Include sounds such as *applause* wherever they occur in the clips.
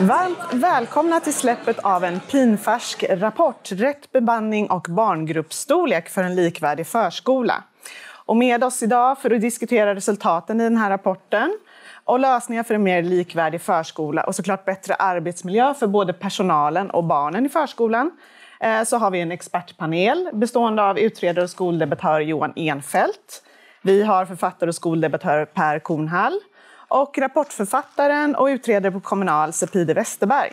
Varmt välkomna till släppet av en pinfärsk rapport, Rätt bemanning och barngruppsstorlek för en likvärdig förskola. Och med oss idag för att diskutera resultaten i den här rapporten och lösningar för en mer likvärdig förskola och såklart bättre arbetsmiljö för både personalen och barnen i förskolan Eh, så har vi en expertpanel bestående av utredare och skoldebattör Johan Enfeldt. Vi har författare och skoldebattör Per Kornhall och rapportförfattaren och utredare på Kommunal, Sepide Westerberg.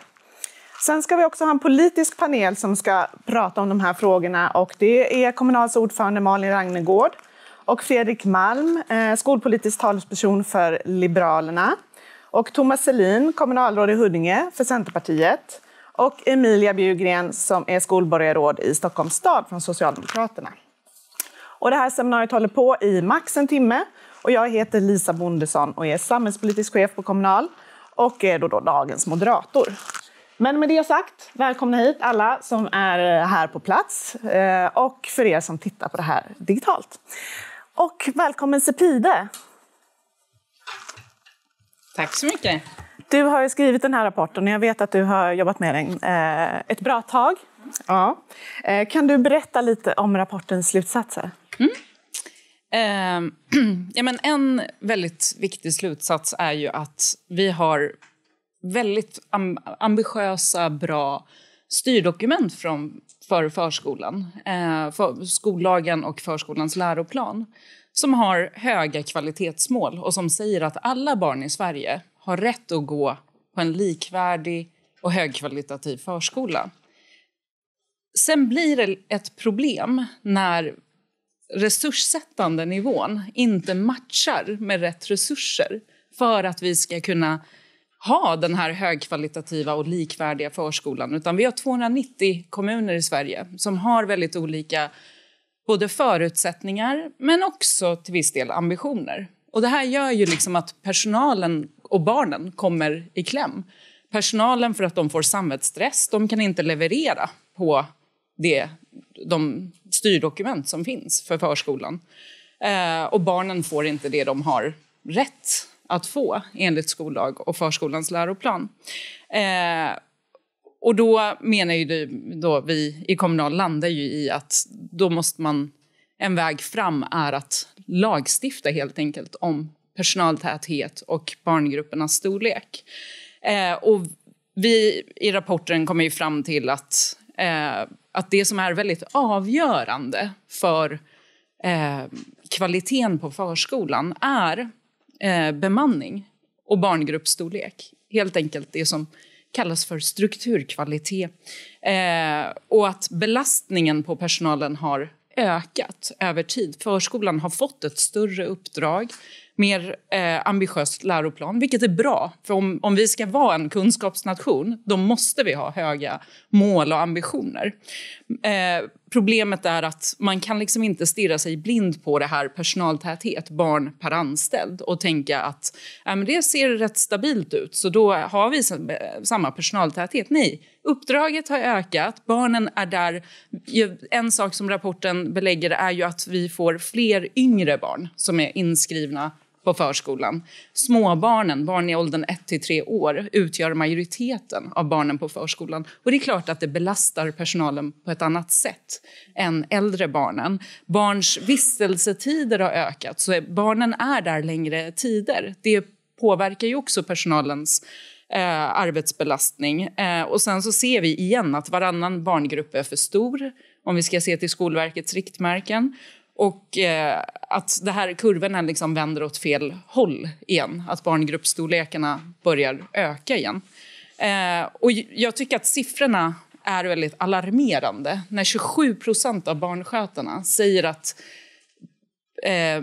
Sen ska vi också ha en politisk panel som ska prata om de här frågorna och det är Kommunals ordförande Malin Ragnegård och Fredrik Malm, eh, skolpolitisk talesperson för Liberalerna och Thomas Selin, kommunalråd i Huddinge för Centerpartiet och Emilia Bjurgren som är skolborgarråd i Stockholms stad från Socialdemokraterna. Och det här seminariet håller på i max en timme och jag heter Lisa Bondesson och är samhällspolitisk chef på Kommunal och är då, då dagens moderator. Men med det sagt, välkomna hit alla som är eh, här på plats eh, och för er som tittar på det här digitalt. Och välkommen Sepide! Tack så mycket! Du har skrivit den här rapporten och jag vet att du har jobbat med den eh, ett bra tag. Ja. Eh, kan du berätta lite om rapportens slutsatser? Mm. Eh, *clears throat* ja, men en väldigt viktig slutsats är ju att vi har väldigt ambitiösa, bra styrdokument från, för förskolan. Eh, för skollagen och förskolans läroplan som har höga kvalitetsmål och som säger att alla barn i Sverige har rätt att gå på en likvärdig och högkvalitativ förskola. Sen blir det ett problem när resurssättande nivån inte matchar med rätt resurser för att vi ska kunna ha den här högkvalitativa och likvärdiga förskolan. Utan vi har 290 kommuner i Sverige som har väldigt olika både förutsättningar men också till viss del ambitioner. Och det här gör ju liksom att personalen och barnen kommer i kläm. Personalen för att de får samvetsstress, de kan inte leverera på det, de styrdokument som finns för förskolan. Eh, och barnen får inte det de har rätt att få enligt skollag och förskolans läroplan. Eh, och då menar ju det, då vi i Kommunal landar ju i att då måste man en väg fram är att lagstifta helt enkelt om personaltäthet och barngruppernas storlek. Eh, och vi i rapporten kommer ju fram till att, eh, att det som är väldigt avgörande för eh, kvaliteten på förskolan är eh, bemanning och barngruppsstorlek. Helt enkelt det som kallas för strukturkvalitet. Eh, och att belastningen på personalen har ökat över tid. Förskolan har fått ett större uppdrag mer eh, ambitiös läroplan, vilket är bra. För om, om vi ska vara en kunskapsnation, då måste vi ha höga mål och ambitioner. Eh, problemet är att man kan liksom inte stirra sig blind på det här personaltäthet, barn per anställd och tänka att äh, men det ser rätt stabilt ut, så då har vi samma personaltäthet. Nej, uppdraget har ökat, barnen är där. En sak som rapporten belägger är ju att vi får fler yngre barn som är inskrivna på förskolan. Småbarnen, barn i åldern 1 till 3 år, utgör majoriteten av barnen på förskolan. Och det är klart att det belastar personalen på ett annat sätt än äldre barnen. Barns vistelsetider har ökat, så barnen är där längre tider. Det påverkar ju också personalens eh, arbetsbelastning. Eh, och sen så ser vi igen att varannan barngrupp är för stor om vi ska se till Skolverkets riktmärken. Och eh, att det här kurvorna liksom vänder åt fel håll igen. Att barngruppsstorlekarna börjar öka igen. Eh, och jag tycker att siffrorna är väldigt alarmerande. När 27 av barnskötarna säger att eh,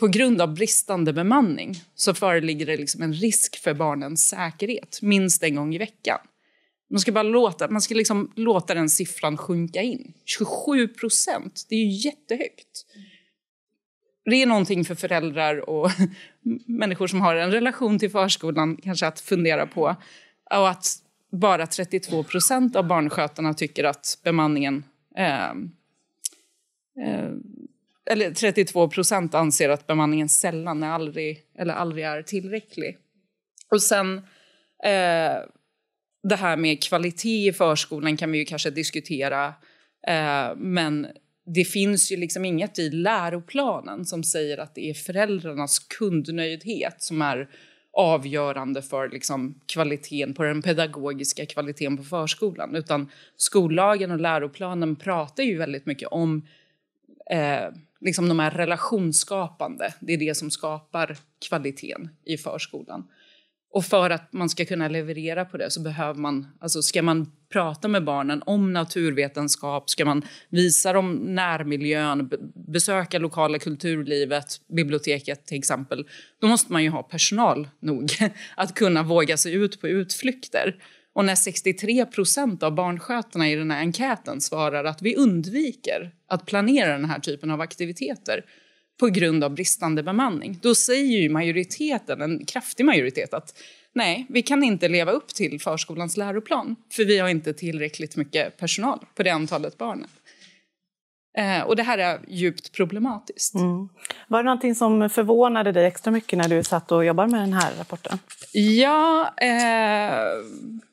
på grund av bristande bemanning så föreligger det liksom en risk för barnens säkerhet minst en gång i veckan. Man ska bara låta, man ska liksom låta den siffran sjunka in. 27 procent, det är ju jättehögt. Det är någonting för föräldrar och *laughs* människor som har en relation till förskolan kanske att fundera på. Och att bara 32 procent av barnskötarna tycker att bemanningen... Eh, eh, eller 32 procent anser att bemanningen sällan är aldrig, eller aldrig är tillräcklig. Och sen... Eh, det här med kvalitet i förskolan kan vi ju kanske diskutera. Eh, men det finns ju liksom inget i läroplanen som säger att det är föräldrarnas kundnöjdhet som är avgörande för liksom kvaliteten på den pedagogiska kvaliteten på förskolan. Utan skollagen och läroplanen pratar ju väldigt mycket om eh, liksom de här relationsskapande. Det är det som skapar kvaliteten i förskolan. Och för att man ska kunna leverera på det så behöver man, alltså ska man prata med barnen om naturvetenskap, ska man visa dem närmiljön, besöka lokala kulturlivet, biblioteket till exempel, då måste man ju ha personal nog *laughs* att kunna våga sig ut på utflykter. Och när 63 procent av barnskötarna i den här enkäten svarar att vi undviker att planera den här typen av aktiviteter, på grund av bristande bemanning. Då säger ju majoriteten, en kraftig majoritet, att nej, vi kan inte leva upp till förskolans läroplan för vi har inte tillräckligt mycket personal på det antalet barn. Eh, och det här är djupt problematiskt. Mm. Var det någonting som förvånade dig extra mycket när du satt och jobbade med den här rapporten? Ja, eh,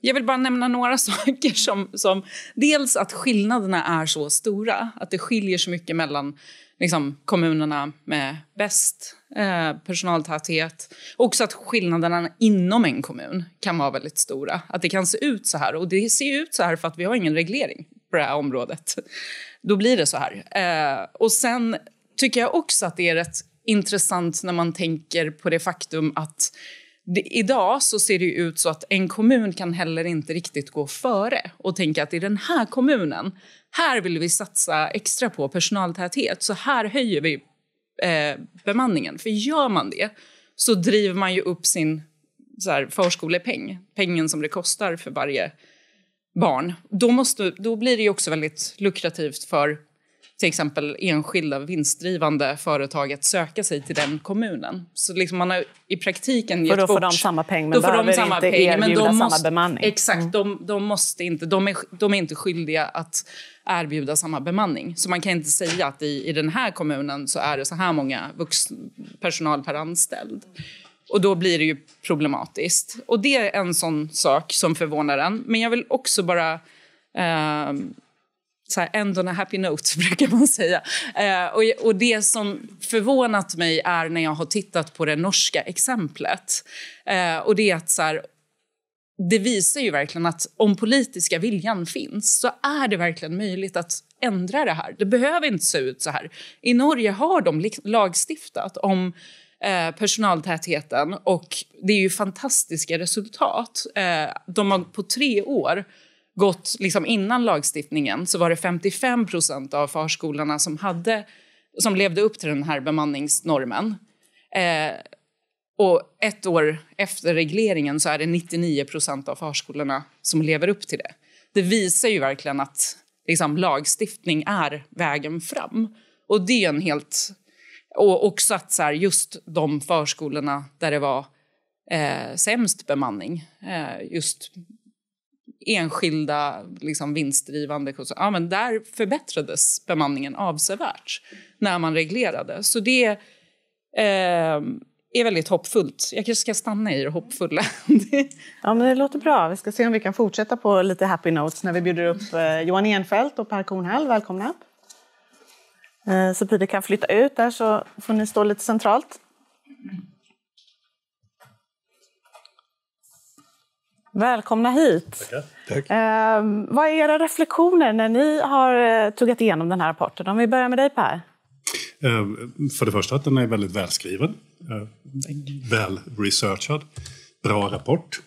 jag vill bara nämna några *laughs* saker som, som... Dels att skillnaderna är så stora, att det skiljer så mycket mellan liksom, kommunerna med bäst eh, personaltäthet. Också att skillnaderna inom en kommun kan vara väldigt stora. Att det kan se ut så här. Och det ser ut så här för att vi har ingen reglering på det här området. Då blir det så här. Eh, och sen tycker jag också att det är rätt intressant när man tänker på det faktum att det, idag så ser det ut så att en kommun kan heller inte riktigt gå före och tänka att i den här kommunen här vill vi satsa extra på personaltäthet, så här höjer vi eh, bemanningen. För gör man det så driver man ju upp sin så här, förskolepeng, pengen som det kostar för varje barn. Då, måste, då blir det också väldigt lukrativt för till exempel enskilda vinstdrivande företag att söka sig till den kommunen. Så liksom man har i praktiken gett För då får de samma peng men då får de samma inte peng, men de samma bemanning. Exakt, mm. de, de, måste inte, de, är, de är inte skyldiga att erbjuda samma bemanning. Så man kan inte säga att i, i den här kommunen så är det så här många vuxna, personal per anställd. Och då blir det ju problematiskt. Och det är en sån sak som förvånar en. Men jag vill också bara eh, så här, end on a happy note, *laughs* brukar man säga. Eh, och, och, Det som förvånat mig är när jag har tittat på det norska exemplet. Eh, och det är att så här, det visar ju verkligen att om politiska viljan finns så är det verkligen möjligt att ändra det här. Det behöver inte se ut så här. I Norge har de lagstiftat om eh, personaltätheten och det är ju fantastiska resultat. Eh, de har på tre år gått, liksom innan lagstiftningen så var det 55 procent av förskolorna som, hade, som levde upp till den här bemanningsnormen. Eh, och ett år efter regleringen så är det 99 procent av förskolorna som lever upp till det. Det visar ju verkligen att liksom, lagstiftning är vägen fram. Och det är en helt... Och också att så här, just de förskolorna där det var eh, sämst bemanning, eh, just enskilda liksom, vinstdrivande kurser. Ja, men där förbättrades bemanningen avsevärt när man reglerade. Så det eh, är väldigt hoppfullt. Jag kanske ska stanna i det hoppfulla. *laughs* ja, men det låter bra. Vi ska se om vi kan fortsätta på lite happy notes när vi bjuder upp eh, Johan Enfeldt och Per Kornhall. Välkomna! Eh, så Pide kan flytta ut där så får ni stå lite centralt. Välkomna hit. Tackar. Tack. Eh, vad är era reflektioner när ni har eh, tuggat igenom den här rapporten? Om vi börjar med dig Per. Eh, för det första att den är väldigt välskriven, eh, väl researchad, bra rapport.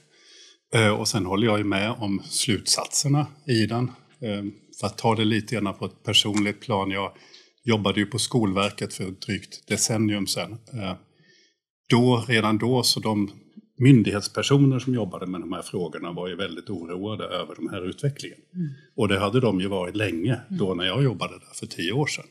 Ehm, och sen håller jag med om slutsatserna i den. Ehm, för att ta det lite grann på ett personligt plan. Jag jobbade ju på Skolverket för ett drygt decennium sedan. Ehm, då, redan då, så de myndighetspersoner som jobbade med de här frågorna var ju väldigt oroade över den här utvecklingen. Mm. Och det hade de ju varit länge, mm. då när jag jobbade där för tio år sedan.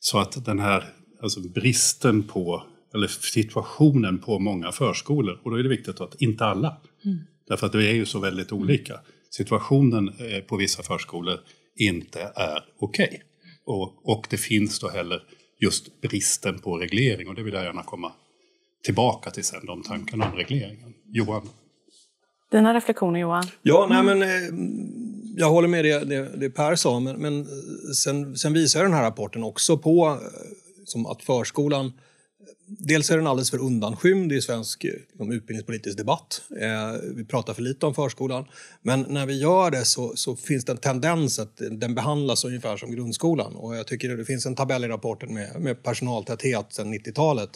Så att den här alltså bristen på, eller situationen på många förskolor, och då är det viktigt att inte alla, mm. därför att det är ju så väldigt mm. olika. Situationen eh, på vissa förskolor inte är okej. Okay. Mm. Och, och det finns då heller just bristen på reglering, och det vill jag gärna komma tillbaka till sen de tankarna om regleringen. Johan? Dina reflektioner Johan? Ja, nej, men, eh, jag håller med det, det, det Per sa, men, men eh, sen, sen, visar den här rapporten också på eh, som att förskolan Dels är den alldeles för undanskymd i svensk liksom, utbildningspolitisk debatt. Eh, vi pratar för lite om förskolan. Men när vi gör det så, så, finns det en tendens att den behandlas ungefär som grundskolan. Och jag tycker det finns en tabell i rapporten med, med personaltäthet sen 90-talet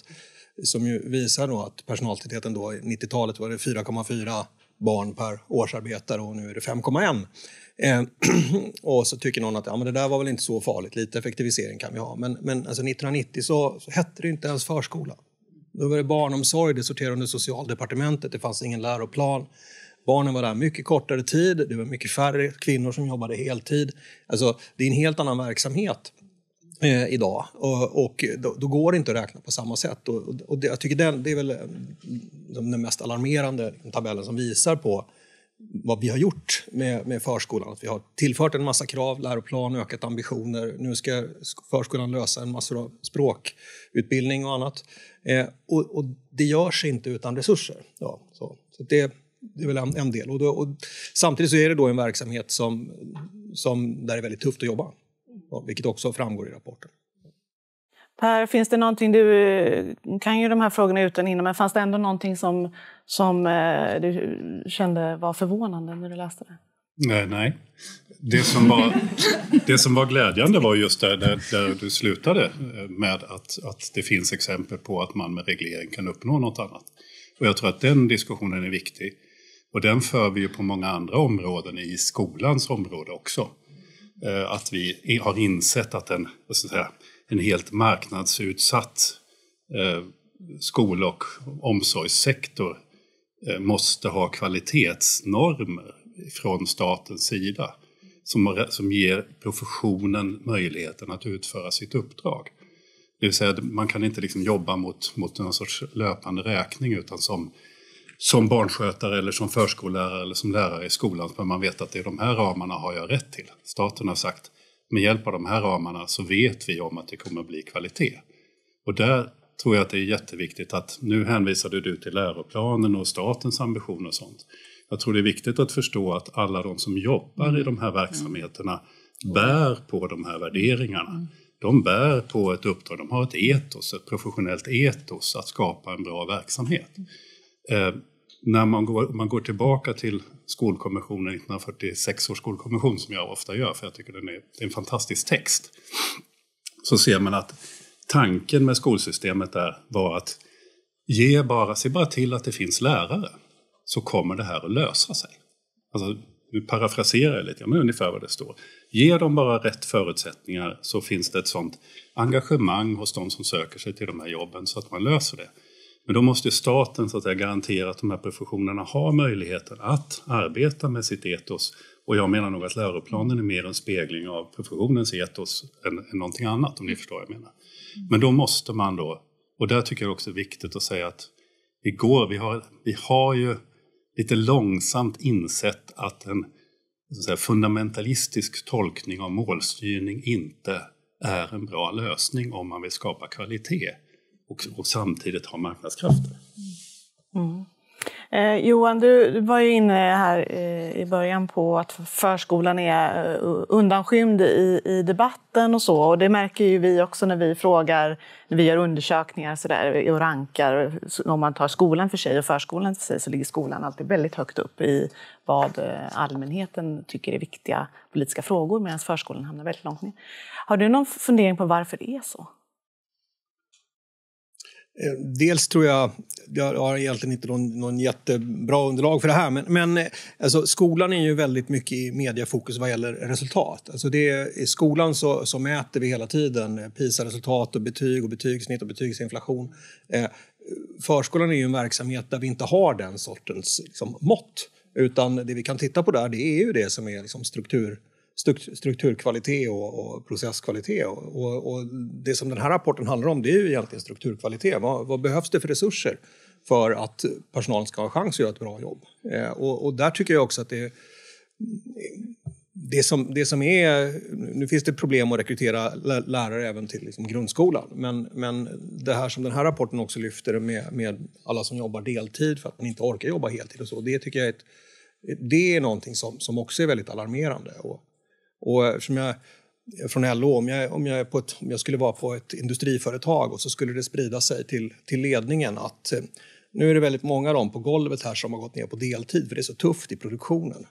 som ju visar då att personaltätheten då, 90-talet var det 4,4 barn per årsarbetare och nu är det 5,1. Eh, *clears throat* och så tycker någon att ja, men det där var väl inte så farligt, lite effektivisering kan vi ha. Men, men alltså 1990 så, så hette det inte ens förskola. Då var det barnomsorg, det sorterade under socialdepartementet, det fanns ingen läroplan. Barnen var där mycket kortare tid, det var mycket färre kvinnor som jobbade heltid. Alltså, det är en helt annan verksamhet eh, idag. Och, och då, då, går det inte att räkna på samma sätt. Och, och det, jag tycker det, det är väl eh, den mest alarmerande tabellen som visar på vad vi har gjort med, med förskolan. Att vi har tillfört en massa krav, läroplan, ökat ambitioner. Nu ska förskolan lösa en massa språkutbildning och annat. Eh, och, och, det görs inte utan resurser. Ja, så. så det, det är väl en, en del. Och, då, och samtidigt så är det då en verksamhet som, som där det är väldigt tufft att jobba vilket också framgår i rapporten. Per, finns det någonting, du kan ju de här frågorna utan innan, men fanns det ändå någonting som, som eh, du kände var förvånande när du läste det? Nej, nej. Det som var, det som var glädjande var just där, där, där, du slutade eh, med att, att det finns exempel på att man med reglering kan uppnå något annat. Och jag tror att den diskussionen är viktig. Och den för vi ju på många andra områden, i skolans område också. Eh, att vi har insett att en, säga, en helt marknadsutsatt eh, skol och omsorgssektor eh, måste ha kvalitetsnormer från statens sida som, som ger professionen möjligheten att utföra sitt uppdrag. Det vill säga, man kan inte liksom jobba mot, mot någon sorts löpande räkning utan som som barnskötare eller som förskollärare eller som lärare i skolan så bör man veta att det är de här ramarna har jag rätt till. Staten har sagt med hjälp av de här ramarna så vet vi om att det kommer att bli kvalitet. Och där tror jag att det är jätteviktigt att nu hänvisade du till läroplanen och statens ambitioner och sånt. Jag tror det är viktigt att förstå att alla de som jobbar i de här mm. verksamheterna bär på de här värderingarna. Mm. De bär på ett uppdrag, de har ett etos, ett professionellt etos att skapa en bra verksamhet. Mm. Eh, när man går, man går tillbaka till skolkommissionen, 1946 års skolkommission som jag ofta gör, för jag tycker den är, det är en fantastisk text, så ser man att tanken med skolsystemet där var att ge bara, se bara till att det finns lärare, så kommer det här att lösa sig. Alltså, nu parafraserar jag lite, men ungefär vad det står. Ge dem bara rätt förutsättningar så finns det ett sådant engagemang hos de som söker sig till de här jobben så att man löser det. Men då måste staten så att säga, garantera att de här professionerna har möjligheten att arbeta med sitt etos. Och jag menar nog att läroplanen är mer en spegling av professionens etos än, än någonting annat, om ni mm. förstår vad jag menar. Men då måste man då, och där tycker jag också är viktigt att säga att vi går, vi har, vi har ju lite långsamt insett att en så att fundamentalistisk tolkning av målstyrning inte är en bra lösning om man vill skapa kvalitet och, och samtidigt ha marknadskrafter. Mm. Eh, Johan, du, du var ju inne här eh, i början på att förskolan är eh, undanskymd i, i, debatten och så. Och det märker ju vi också när vi frågar, när vi gör undersökningar så där, och rankar. Om man tar skolan för sig och förskolan för sig så ligger skolan alltid väldigt högt upp i vad eh, allmänheten tycker är viktiga politiska frågor medan förskolan hamnar väldigt långt ner. Har du någon fundering på varför det är så? Eh, dels tror jag, jag har egentligen inte någon, någon jättebra underlag för det här, men, men eh, alltså, skolan är ju väldigt mycket i mediefokus vad gäller resultat. Alltså det är, I skolan så, så mäter vi hela tiden eh, PISA-resultat och betyg och betygssnitt och betygsinflation. Eh, förskolan är ju en verksamhet där vi inte har den sortens liksom, mått, utan det vi kan titta på där det är ju det som är liksom, struktur strukturkvalitet och, och processkvalitet. Och, och, och, det som den här rapporten handlar om det är ju egentligen strukturkvalitet. Vad, vad behövs det för resurser för att personalen ska ha chans att göra ett bra jobb? Eh, och, där tycker jag också att det det som, det som är... Nu finns det problem att rekrytera lärare även till liksom grundskolan. Men, men det här som den här rapporten också lyfter med, med alla som jobbar deltid för att man inte orkar jobba heltid och så. Det tycker jag är ett, det är någonting som, som också är väldigt alarmerande. Och och eftersom jag från LO, om jag, om jag, är på ett, om jag skulle vara på ett industriföretag och så skulle det sprida sig till, till ledningen att eh, nu är det väldigt många av dem på golvet här som har gått ner på deltid för det är så tufft i produktionen.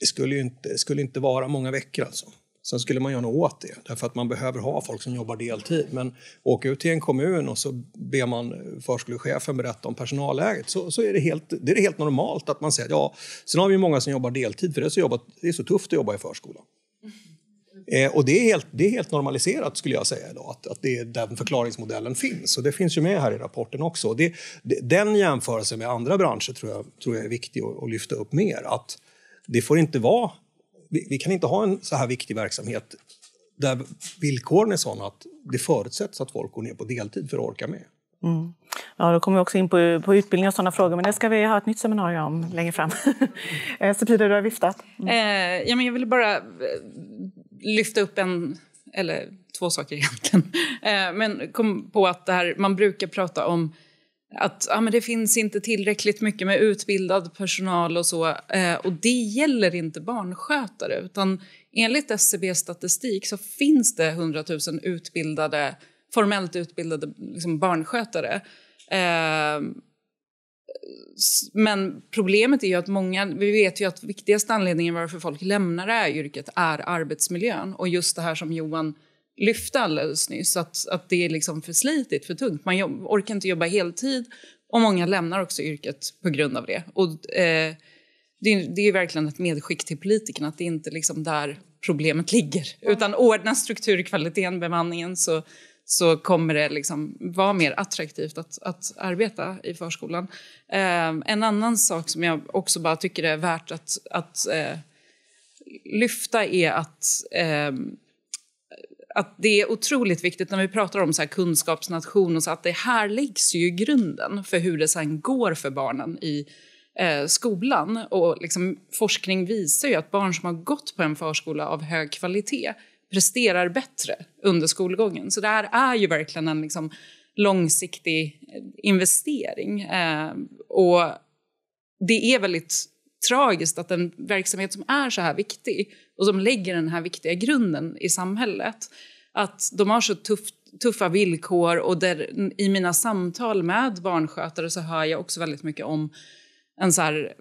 Det skulle inte, skulle inte vara många veckor alltså. Sen skulle man göra något åt det, därför att man behöver ha folk som jobbar deltid. Men åka ut till en kommun och så ber man förskolechefen berätta om personalläget så, så är, det helt, det är helt normalt att man säger ja, sen har vi många som jobbar deltid för det är så, jobbat, det är så tufft att jobba i förskolan. Mm. Eh, och det är, helt, det är helt normaliserat skulle jag säga idag, att, att det är den förklaringsmodellen finns. Och det finns ju med här i rapporten också. Det, det, den jämförelsen med andra branscher tror jag, tror jag är viktig att, att lyfta upp mer. Att det får inte vara vi, vi kan inte ha en så här viktig verksamhet där villkoren är sådana att det förutsätts att folk går ner på deltid för att orka med. Mm. Ja, då kommer vi också in på, på utbildning och sådana frågor, men det ska vi ha ett nytt seminarium om längre fram. Sepida, *laughs* eh, du har viftat. Mm. Eh, ja, men jag ville bara eh, lyfta upp en, eller två saker egentligen, *laughs* eh, men kom på att det här, man brukar prata om att ja, men det finns inte tillräckligt mycket med utbildad personal och så. Eh, och det gäller inte barnskötare utan enligt SCB e statistik så finns det 100 000 utbildade, formellt utbildade liksom barnskötare. Eh, men problemet är ju att många, vi vet ju att viktigaste anledningen varför folk lämnar det här yrket är arbetsmiljön och just det här som Johan lyfte alldeles nyss, att, att det är liksom för slitigt, för tungt. Man jobb, orkar inte jobba heltid och många lämnar också yrket på grund av det. Och, eh, det, är, det är verkligen ett medskick till politikerna att det är inte liksom där problemet ligger. Utan ordna strukturkvaliteten, bemanningen så, så kommer det liksom vara mer attraktivt att, att arbeta i förskolan. Eh, en annan sak som jag också bara tycker är värt att, att eh, lyfta är att eh, att det är otroligt viktigt när vi pratar om så kunskapsnation och så att det här läggs ju grunden för hur det sen går för barnen i eh, skolan. Och liksom, forskning visar ju att barn som har gått på en förskola av hög kvalitet presterar bättre under skolgången. Så det här är ju verkligen en liksom, långsiktig eh, investering. Eh, och det är väldigt tragiskt att en verksamhet som är så här viktig och som lägger den här viktiga grunden i samhället. Att de har så tufft tuffa villkor och där, i mina samtal med barnskötare så hör jag också väldigt mycket om en så här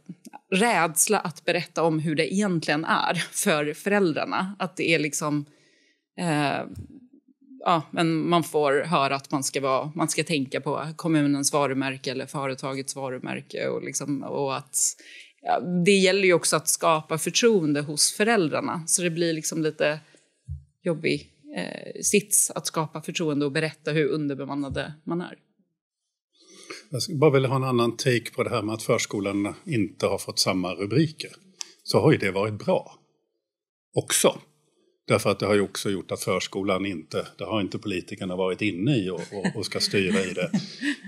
rädsla att berätta om hur det egentligen är för föräldrarna. Att det är liksom... Eh, ja, men man får höra att man ska, vara, man ska tänka på kommunens varumärke eller företagets varumärke och, liksom, och att det gäller ju också att skapa förtroende hos föräldrarna. Så det blir liksom lite jobbig eh, sits att skapa förtroende och berätta hur underbemannade man är. Jag skulle bara vilja ha en annan take på det här med att förskolan inte har fått samma rubriker. Så har ju det varit bra också. Därför att det har ju också gjort att förskolan inte, det har inte politikerna varit inne i och, och, och, ska styra i det.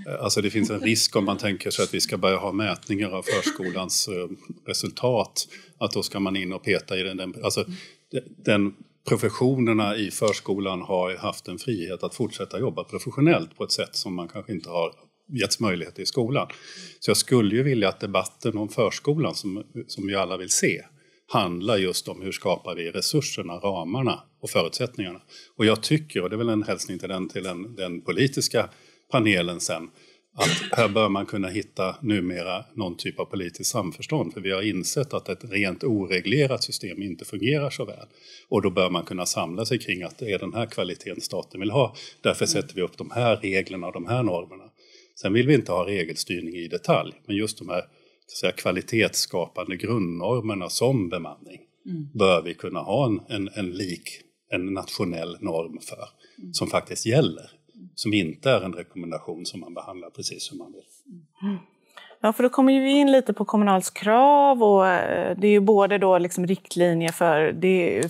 Eh, alltså det finns en risk om man tänker sig att vi ska börja ha mätningar av förskolans eh, resultat, att då ska man in och peta i den. Alltså den professionerna i förskolan har haft en frihet att fortsätta jobba professionellt på ett sätt som man kanske inte har getts möjlighet i skolan. Så jag skulle ju vilja att debatten om förskolan, som, som ju alla vill se, handlar just om hur skapar vi resurserna, ramarna och förutsättningarna. Och jag tycker, och det är väl en hälsning till den, till den, den politiska panelen sen, att här bör man kunna hitta numera någon typ av politiskt samförstånd. För vi har insett att ett rent oreglerat system inte fungerar så väl. Och då bör man kunna samla sig kring att det är den här kvaliteten staten vill ha. Därför mm. sätter vi upp de här reglerna och de här normerna. Sen vill vi inte ha regelstyrning i detalj, men just de här säga, kvalitetsskapande grundnormerna som bemanning mm. bör vi kunna ha en, en, en, lik, en nationell norm för, mm. som faktiskt gäller. Mm. Som inte är en rekommendation som man behandlar precis som man vill. Mm. Ja, för då kommer vi in lite på Kommunals krav och eh, det är ju både då liksom riktlinjer för, det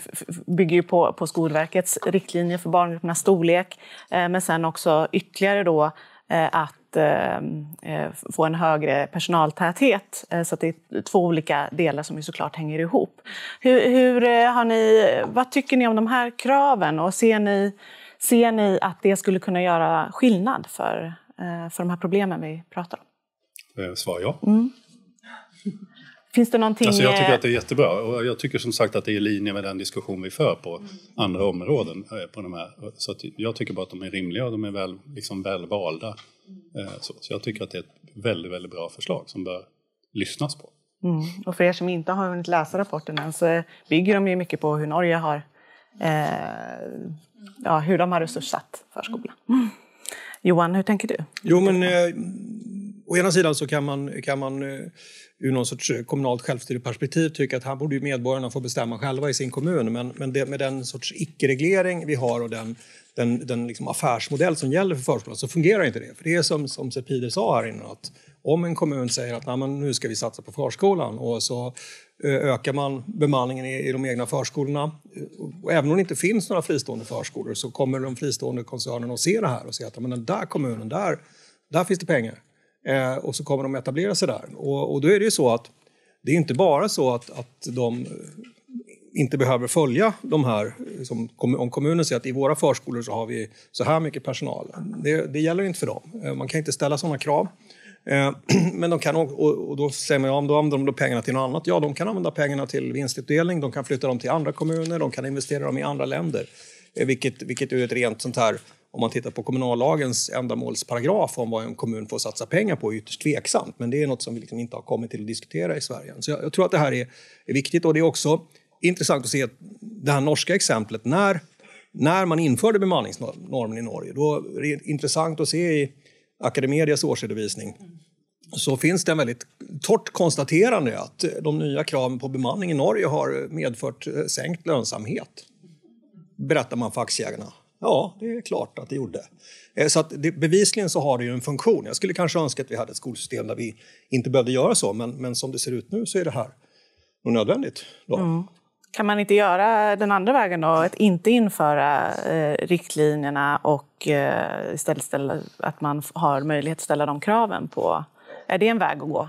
bygger ju på, på Skolverkets riktlinjer för barngruppernas storlek, eh, men sen också ytterligare då eh, att Ehm, eh, få en högre personaltäthet. Eh, så det är två olika delar som ju såklart hänger ihop. Hur, hur, eh, har ni, vad tycker ni om de här kraven och ser ni, ser ni att det skulle kunna göra skillnad för, eh, för de här problemen vi pratar om? Svar ja. Mm. Finns det någonting... Alltså jag tycker att det är jättebra. Och jag tycker som sagt att det är i linje med den diskussion vi för på andra områden. På de här. Så jag tycker bara att de är rimliga och de är väl, liksom väl valda. Mm. Eh, så, så jag tycker att det är ett väldigt, väldigt bra förslag som bör lyssnas på. Mm. Och för er som inte har hunnit läsa rapporten än så bygger de ju mycket på hur Norge har, eh, ja, hur de har resurssatt förskolan. Mm. Johan, hur tänker du? Jo, men eh, å ena sidan så kan man, kan man eh, ur någon sorts eh, kommunalt självstyreperspektiv tycka att här borde medborgarna få bestämma själva i sin kommun. Men, men det, med den sorts icke-reglering vi har och den, den, den liksom affärsmodell som gäller för förskolan så fungerar inte det. För det är som, som Sepider sa här innan att om en kommun säger att nu ska vi satsa på förskolan och så eh, ökar man bemanningen i, i de egna förskolorna. Och även om det inte finns några fristående förskolor så kommer de fristående koncernerna att se det här och se att men den där kommunen, där, där finns det pengar. Eh, och så kommer de etablera sig där. Och, och, då är det ju så att det är inte bara så att, att de eh, inte behöver följa de här, liksom, om kommunen säger att i våra förskolor så har vi så här mycket personal. Det, det gäller inte för dem. Eh, man kan inte ställa sådana krav. *clears throat* Men de kan, och då säger man, ja, de använder pengarna till något annat. Ja, de kan använda pengarna till vinstutdelning, de kan flytta dem till andra kommuner, de kan investera dem i andra länder. Vilket, vilket är ett rent sånt här om man tittar på kommunallagens ändamålsparagraf om vad en kommun får satsa pengar på är ytterst tveksamt. Men det är något som vi liksom inte har kommit till att diskutera i Sverige Så jag, jag, tror att det här är, är viktigt och det är också intressant att se det här norska exemplet. När, när man införde bemanningsnormen i Norge, då är det intressant att se i Academedias årsredovisning så finns det en väldigt torrt konstaterande att de nya kraven på bemanning i Norge har medfört eh, sänkt lönsamhet, berättar man för aktieägarna. Ja, det är klart att det gjorde. Eh, så att det, bevisligen så har det ju en funktion. Jag skulle kanske önska att vi hade ett skolsystem där vi inte behövde göra så, men, men som det ser ut nu så är det här nog nödvändigt. Mm. Kan man inte göra den andra vägen då? Att inte införa eh, riktlinjerna och eh, istället ställa, att man har möjlighet att ställa de kraven på... Är det en väg att gå?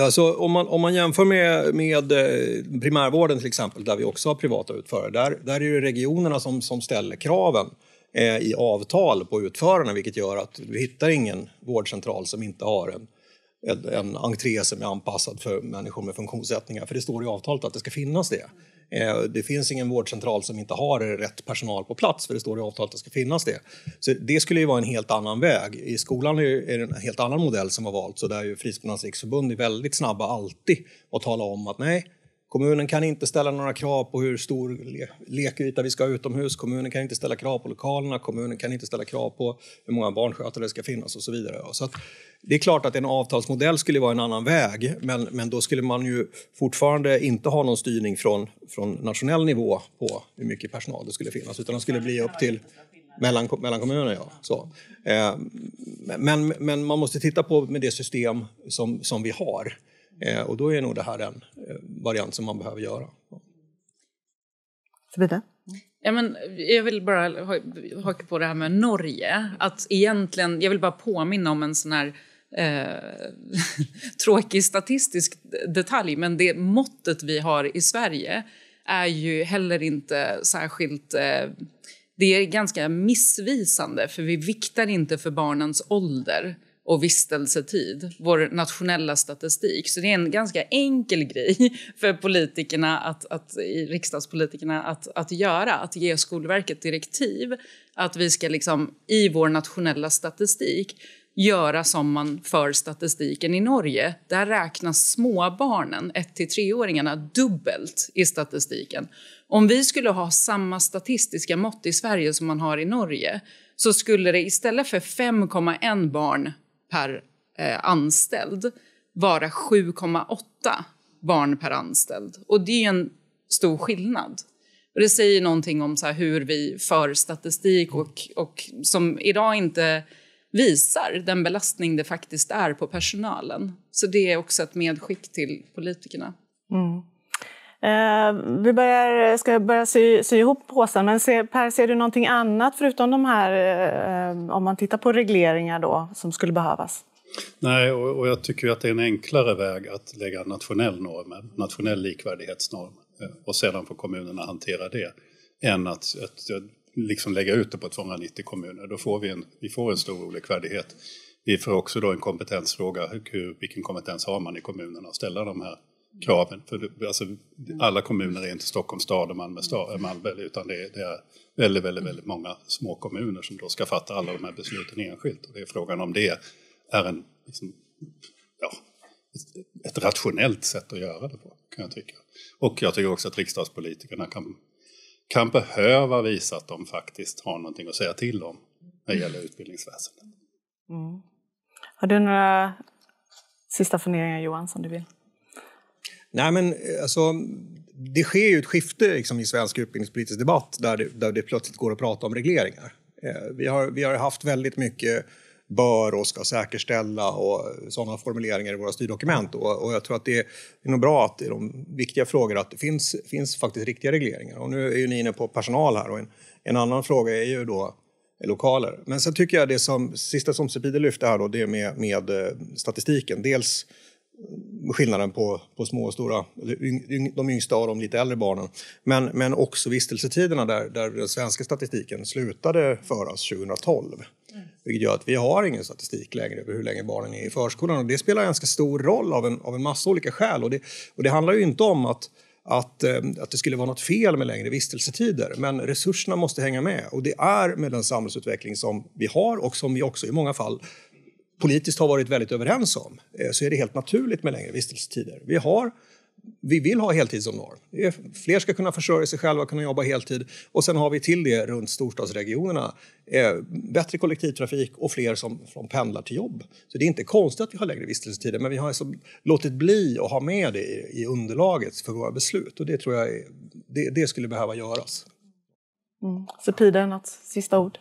Alltså, om, man, om man jämför med, med eh, primärvården till exempel, där vi också har privata utförare, där, där är det regionerna som, som ställer kraven eh, i avtal på utförarna, vilket gör att du hittar ingen vårdcentral som inte har en, en, entré som är anpassad för människor med funktionsnedsättningar, för det står i avtalet att det ska finnas det. Eh, det finns ingen vårdcentral som inte har rätt personal på plats för det står i avtalet att det ska finnas det. Så det skulle ju vara en helt annan väg. I skolan är det en helt annan modell som har valts och där ju Friskolornas riksförbund är väldigt snabba alltid att tala om att nej, Kommunen kan inte ställa några krav på hur stor lekyta vi ska ha utomhus. Kommunen kan inte ställa krav på lokalerna. Kommunen kan inte ställa krav på hur många barnskötare det ska finnas och så vidare. Så det är klart att en avtalsmodell skulle vara en annan väg, men, men då skulle man ju fortfarande inte ha någon styrning från, från nationell nivå på hur mycket personal det skulle finnas, utan det skulle bli upp till mellan, mellan kommuner, ja. Så. Eh, men, men man måste titta på med det system som, som vi har. Eh, och då är nog det här en eh, variant som man behöver göra. Frida? Ja, men jag vill bara haka på det här med Norge. Att egentligen, jag vill bara påminna om en sån här eh, *laughs* tråkig statistisk detalj men det måttet vi har i Sverige är ju heller inte särskilt... Eh, det är ganska missvisande för vi viktar inte för barnens ålder och vistelsetid, vår nationella statistik. Så det är en ganska enkel *laughs* grej för politikerna att, att, riksdagspolitikerna att, att göra, att ge Skolverket direktiv att vi ska liksom, i vår nationella statistik göra som man för statistiken i Norge. Där räknas småbarnen, 1-3-åringarna, dubbelt i statistiken. Om vi skulle ha samma statistiska mått i Sverige som man har i Norge så skulle det istället för 5,1 barn per eh, anställd vara 7,8 barn per anställd. Och det är en stor skillnad. Och det säger någonting om så hur vi för statistik och, och som idag inte visar den belastning det faktiskt är på personalen. Så det är också ett medskick till politikerna. Mm. Eh, vi börjar, ska börja sy, sy ihop påsen, men se, Per, ser du någonting annat förutom de här, eh, om man tittar på regleringar då, som skulle behövas? Nej, och, jag tycker ju att det är en enklare väg att lägga nationell norm, nationell likvärdighetsnorm, eh, och sedan får kommunerna hantera det, än att, att liksom lägga ut det på 290 kommuner. Då får vi en, vi får en stor olikvärdighet. Vi får också då en kompetensfråga, hur, vilken kompetens har man i kommunerna att ställa de här kraven. För alltså, mm. alla kommuner är inte Stockholms stad och Malmö, stad, mm. Malmö utan det är, det är väldigt, väldigt, väldigt många små kommuner som då ska fatta alla de här besluten enskilt. Och det är frågan om det är en, liksom, ja, ett rationellt sätt att göra det på, kan jag tycka. Och jag tycker också att riksdagspolitikerna kan, kan behöva visa att de faktiskt har någonting att säga till om när det gäller mm. utbildningsväsendet. Mm. Har du några sista funderingar Johan, som du vill? Nej, men eh, alltså, det sker ju ett skifte liksom, i svensk utbildningspolitisk debatt där det, där det plötsligt går att prata om regleringar. Eh, vi, har, vi har haft väldigt mycket bör och ska säkerställa och sådana formuleringar i våra styrdokument. Och, och jag tror att det är, nog bra att i de viktiga frågorna att det finns, finns faktiskt riktiga regleringar. Och nu är ju ni inne på personal här och en, en annan fråga är ju då lokaler. Men sen tycker jag det som, sista som Sepide lyfte här då, det med, med eh, statistiken. Dels skillnaden på, på små och stora, de yngsta av de lite äldre barnen. Men, men också vistelsetiderna där, där den svenska statistiken slutade föras 2012. Mm. Vilket gör att vi har ingen statistik längre över hur länge barnen är i förskolan och det spelar ganska stor roll av en, av en massa olika skäl. Och det, och det handlar ju inte om att att, eh, att det skulle vara något fel med längre vistelsetider. Men resurserna måste hänga med och det är med den samhällsutveckling som vi har och som vi också i många fall politiskt har varit väldigt överens om eh, så är det helt naturligt med längre vistelsetider. Vi, har, vi vill ha heltid som norm. Fler ska kunna försörja sig själva, kunna jobba heltid och sen har vi till det runt storstadsregionerna eh, bättre kollektivtrafik och fler som, som pendlar till jobb. Så det är inte konstigt att vi har längre vistelsetider men vi har alltså låtit bli att ha med det i, i underlaget för våra beslut och det tror jag är, det, det, skulle behöva göras. Mm. Sepida, något sista ord?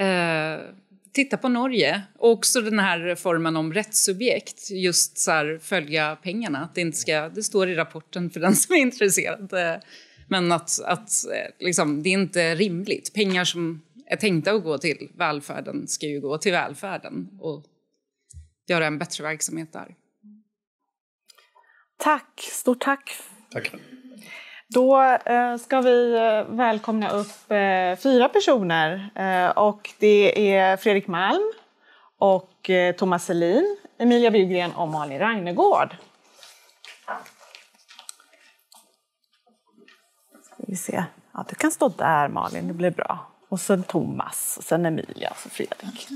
Uh titta på Norge och också den här formen om rättssubjekt, just så här, följa pengarna. Att det, inte ska, det står i rapporten för den som är intresserad. Eh, men att, att eh, liksom, det är inte rimligt. Pengar som är tänkta att gå till välfärden ska ju gå till välfärden och göra en bättre verksamhet där. Tack, stort tack. Tack. Då eh, ska vi eh, välkomna upp eh, fyra personer och det är Fredrik Malm och Thomas Selin, Emilia Bjurgren och Malin Ragnegård. Ska vi se. Ja, du kan stå där Malin, det blir bra. Och sen Thomas, och sen Emilia och så Fredrik.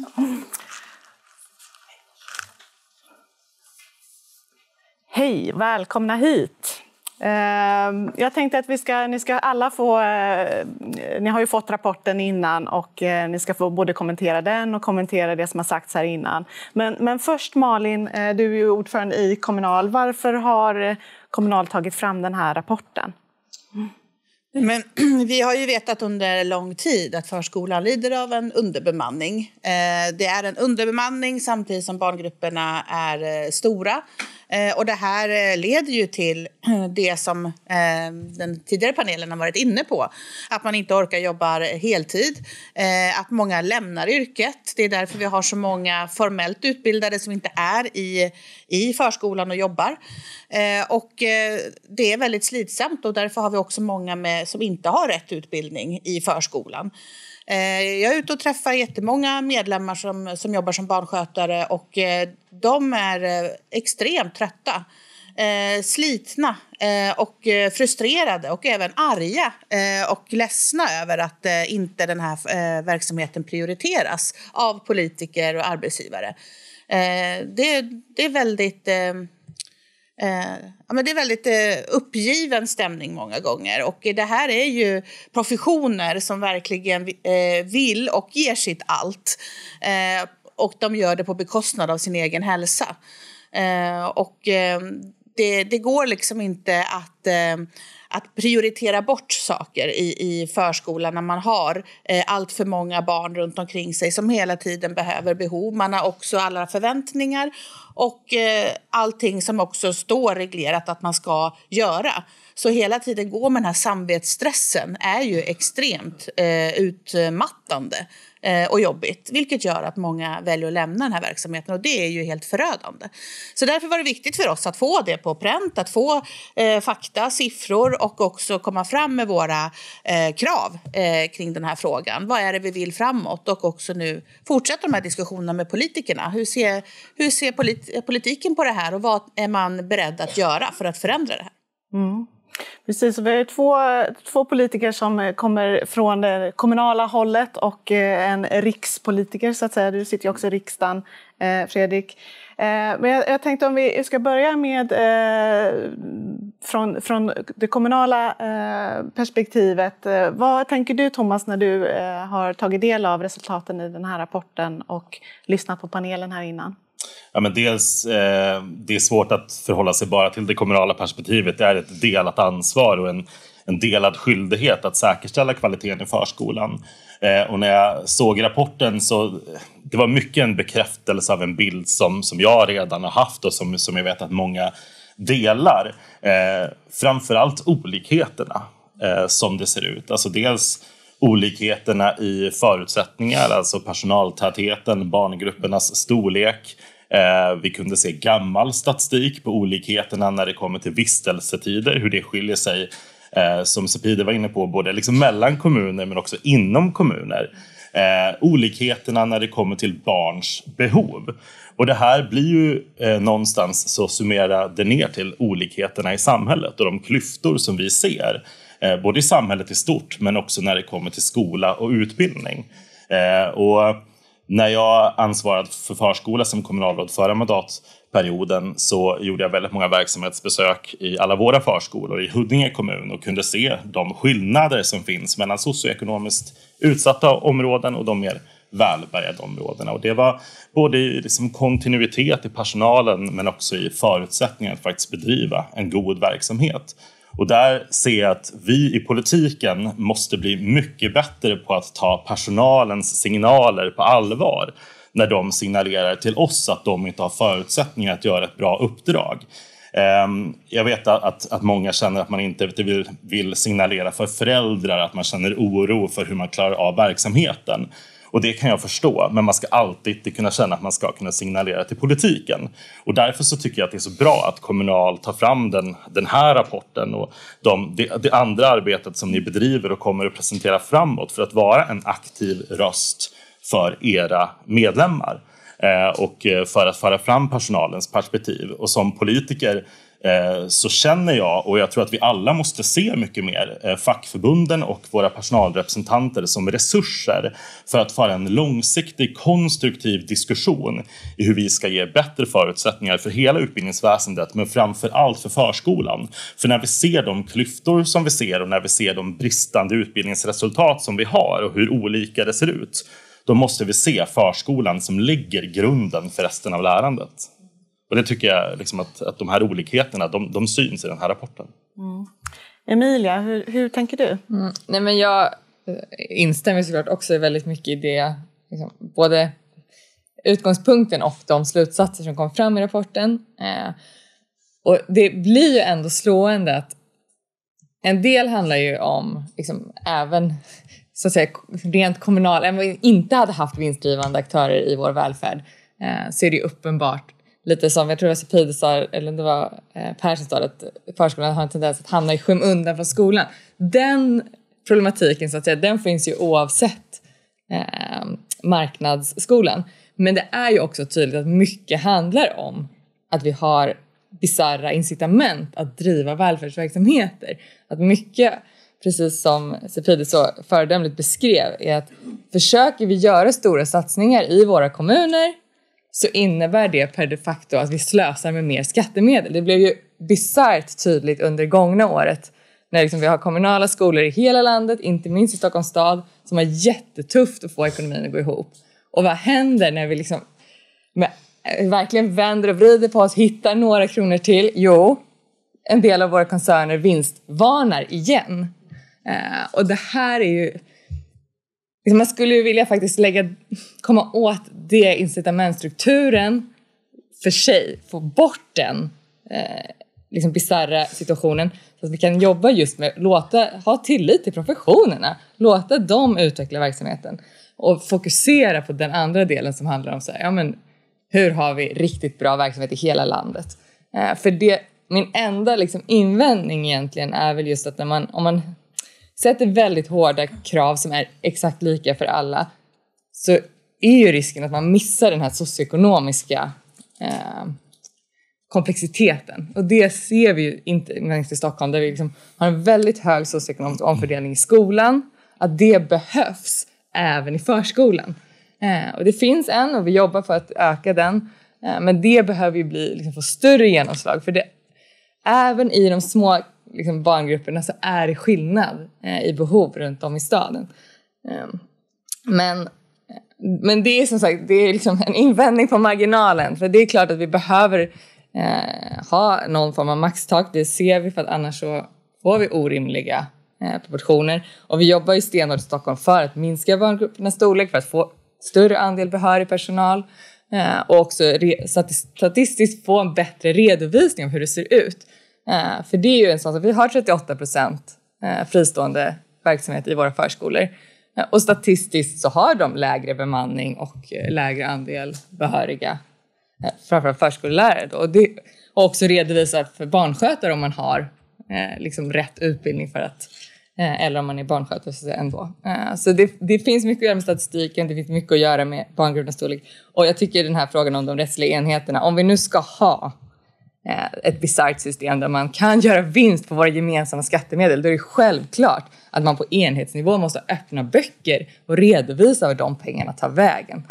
Hej, välkomna hit! Ehm, jag tänkte att vi ska, ni ska alla få... Eh, ni har ju fått rapporten innan och eh, ni ska få både kommentera den och kommentera det som har sagts här innan. Men, men först Malin, eh, du är ju ordförande i Kommunal. Varför har Kommunal tagit fram den här rapporten? Men *clears throat* vi har ju vetat under lång tid att förskolan lider av en underbemanning. Det är en underbemanning samtidigt som barngrupperna är stora. Eh, och det här eh, leder ju till *clears throat* det som eh, den tidigare panelen har varit inne på. Att man inte orkar jobba heltid, att många lämnar yrket. Det är därför vi har så många formellt utbildade som inte är i, i förskolan och jobbar. och det är väldigt slitsamt och därför har vi också många med, som inte har rätt utbildning i förskolan. Eh, jag är ute och träffar jättemånga medlemmar som, som jobbar som barnskötare och eh, de är eh, extremt trötta. slitna och frustrerade och även arga och ledsna över att inte den här verksamheten prioriteras av politiker och arbetsgivare. det, det är väldigt Eh, ja, men det är väldigt eh, uppgiven stämning många gånger. Och det här är ju professioner som verkligen eh, vill och ger sitt allt. Eh, och de gör det på bekostnad av sin egen hälsa. Eh, och det, det, går liksom inte att att prioritera bort saker i, i förskolan när man har eh, allt för många barn runt omkring sig som hela tiden behöver behov. Man har också alla förväntningar och eh, allting som också står reglerat att man ska göra. Så hela tiden gå med den här samvetsstressen är ju extremt eh, utmattande Eh, och jobbigt, vilket gör att många väljer att lämna den här verksamheten och det är ju helt förödande. Så därför var det viktigt för oss att få det på pränt, att få eh, fakta, siffror och också komma fram med våra eh, krav eh, kring den här frågan. Vad är det vi vill framåt och också nu fortsätta de här diskussionerna med politikerna. Hur ser, hur ser polit politiken på det här och vad är man beredd att göra för att förändra det här? Mm. Precis, vi har två, två politiker som eh, kommer från det kommunala hållet och eh, en rikspolitiker så att säga. Du sitter ju också i riksdagen, eh, Fredrik. Men jag, tänkte om vi ska börja med från, från det kommunala perspektivet. Vad tänker du Thomas när du har tagit del av resultaten i den här rapporten och lyssnat på panelen här innan? Ja, men dels, eh, det är svårt att förhålla sig bara till det kommunala perspektivet. Det är ett delat ansvar och en, en delad skyldighet att säkerställa kvaliteten i förskolan. Eh, och när jag såg rapporten så det var mycket en bekräftelse av en bild som, som jag redan har haft och som, som jag vet att många delar. Eh, framförallt olikheterna eh, som det ser ut. Alltså dels olikheterna i förutsättningar, alltså personaltätheten, barngruppernas storlek, Eh, vi kunde se gammal statistik på olikheterna när det kommer till vistelsetider, hur det skiljer sig, eh, som Sepide var inne på, både liksom mellan kommuner men också inom kommuner. Eh, olikheterna när det kommer till barns behov. Och det här blir ju eh, någonstans så summera det ner till olikheterna i samhället och de klyftor som vi ser. Eh, både i samhället i stort men också när det kommer till skola och utbildning. Eh, och när jag ansvarade för förskola som kommunalråd förra mandatperioden så gjorde jag väldigt många verksamhetsbesök i alla våra förskolor i Huddinge kommun och kunde se de skillnader som finns mellan socioekonomiskt utsatta områden och de mer välbärgade områdena. Och det var både i liksom kontinuitet i personalen men också i förutsättningar att faktiskt bedriva en god verksamhet. Och där ser jag att vi i politiken måste bli mycket bättre på att ta personalens signaler på allvar när de signalerar till oss att de inte har förutsättningar att göra ett bra uppdrag. Ehm, jag vet att, att många känner att man inte vill, vill signalera för föräldrar att man känner oro för hur man klarar av verksamheten. Och det kan jag förstå, men man ska alltid kunna känna att man ska kunna signalera till politiken. Och därför så tycker jag att det är så bra att Kommunal tar fram den, den här rapporten och de, det, det andra arbetet som ni bedriver och kommer att presentera framåt för att vara en aktiv röst för era medlemmar eh, och eh, för att föra fram personalens perspektiv. Och som politiker Eh, så känner jag, och jag tror att vi alla måste se mycket mer, eh, fackförbunden och våra personalrepresentanter som resurser för att föra en långsiktig konstruktiv diskussion i hur vi ska ge bättre förutsättningar för hela utbildningsväsendet, men framför allt för förskolan. För när vi ser de klyftor som vi ser och när vi ser de bristande utbildningsresultat som vi har och hur olika det ser ut, då måste vi se förskolan som lägger grunden för resten av lärandet. Och det tycker jag liksom att, att de här olikheterna de, de syns i den här rapporten. Mm. Emilia, hur, hur, tänker du? Mm. Nej, men jag eh, instämmer såklart också väldigt mycket i det, liksom, både utgångspunkten och de slutsatser som kom fram i rapporten. Eh, och det blir ju ändå slående att en del handlar ju om liksom, även så att säga, rent kommunal, även om vi inte hade haft vinstdrivande aktörer i vår välfärd eh, så är det uppenbart lite som, jag tror det var Sepide sa, eller det var eh, Persson sa att förskolan har en tendens att hamna i skymundan från skolan. Den problematiken så att säga, den finns ju oavsett eh, marknadsskolan. Men det är ju också tydligt att mycket handlar om att vi har bisarra incitament att driva välfärdsverksamheter. Att mycket, precis som Sepide så föredömligt beskrev, är att försöker vi göra stora satsningar i våra kommuner så innebär det per de facto att vi slösar med mer skattemedel. Det blev ju bisarrt tydligt under gångna året när liksom vi har kommunala skolor i hela landet, inte minst i Stockholms stad, som har jättetufft att få ekonomin att gå ihop. Och vad händer när vi liksom med, eh, verkligen vänder och vrider på oss, hittar några kronor till? Jo, en del av våra koncerner vinstvarnar igen. Eh, och det här är ju Liksom, man skulle ju vilja faktiskt lägga, komma åt det incitamentstrukturen för sig, få bort den eh, liksom bisarra situationen så att vi kan jobba just med låta, ha tillit till professionerna, låta dem utveckla verksamheten och fokusera på den andra delen som handlar om så här, ja, men hur har vi riktigt bra verksamhet i hela landet? Eh, för det, min enda liksom invändning egentligen är väl just att när man, om man sätter väldigt hårda krav som är exakt lika för alla så är ju risken att man missar den här socioekonomiska eh, komplexiteten. Och det ser vi ju inte minst i Stockholm där vi liksom har en väldigt hög socioekonomisk omfördelning i skolan. Att det behövs även i förskolan. Eh, och det finns en och vi jobbar för att öka den. Eh, men det behöver ju bli, liksom, få större genomslag för det, även i de små liksom barngrupperna så är det skillnad eh, i behov runt om i staden. Ehm, eh, men, men det är som sagt det är liksom en invändning på marginalen för det är klart att vi behöver eh, ha någon form av maxtak. Det ser vi för att annars så får vi orimliga eh, proportioner. Och vi jobbar ju stenhårt i Stockholm för att minska barngruppernas storlek, för att få större andel behörig personal eh, och också statistiskt få en bättre redovisning av hur det ser ut. Eh, för det är ju en sån sak, vi har 38 procent eh, fristående verksamhet i våra förskolor. Eh, och statistiskt så har de lägre bemanning och lägre andel behöriga, framförallt förskollärare. Då. Och, det, och också redovisat för barnskötare om man har liksom rätt utbildning för att eller om man är barnskötare så ändå. Så det, det, finns mycket att göra med statistiken, det finns mycket att göra med barngruppernas storlek. Och jag tycker den här frågan om de rättsliga enheterna, om vi nu ska ha Eh, ett bisarrt system där man kan *laughs* göra vinst på våra gemensamma skattemedel, då är det självklart att man på enhetsnivå måste öppna böcker och redovisa var de pengarna tar vägen.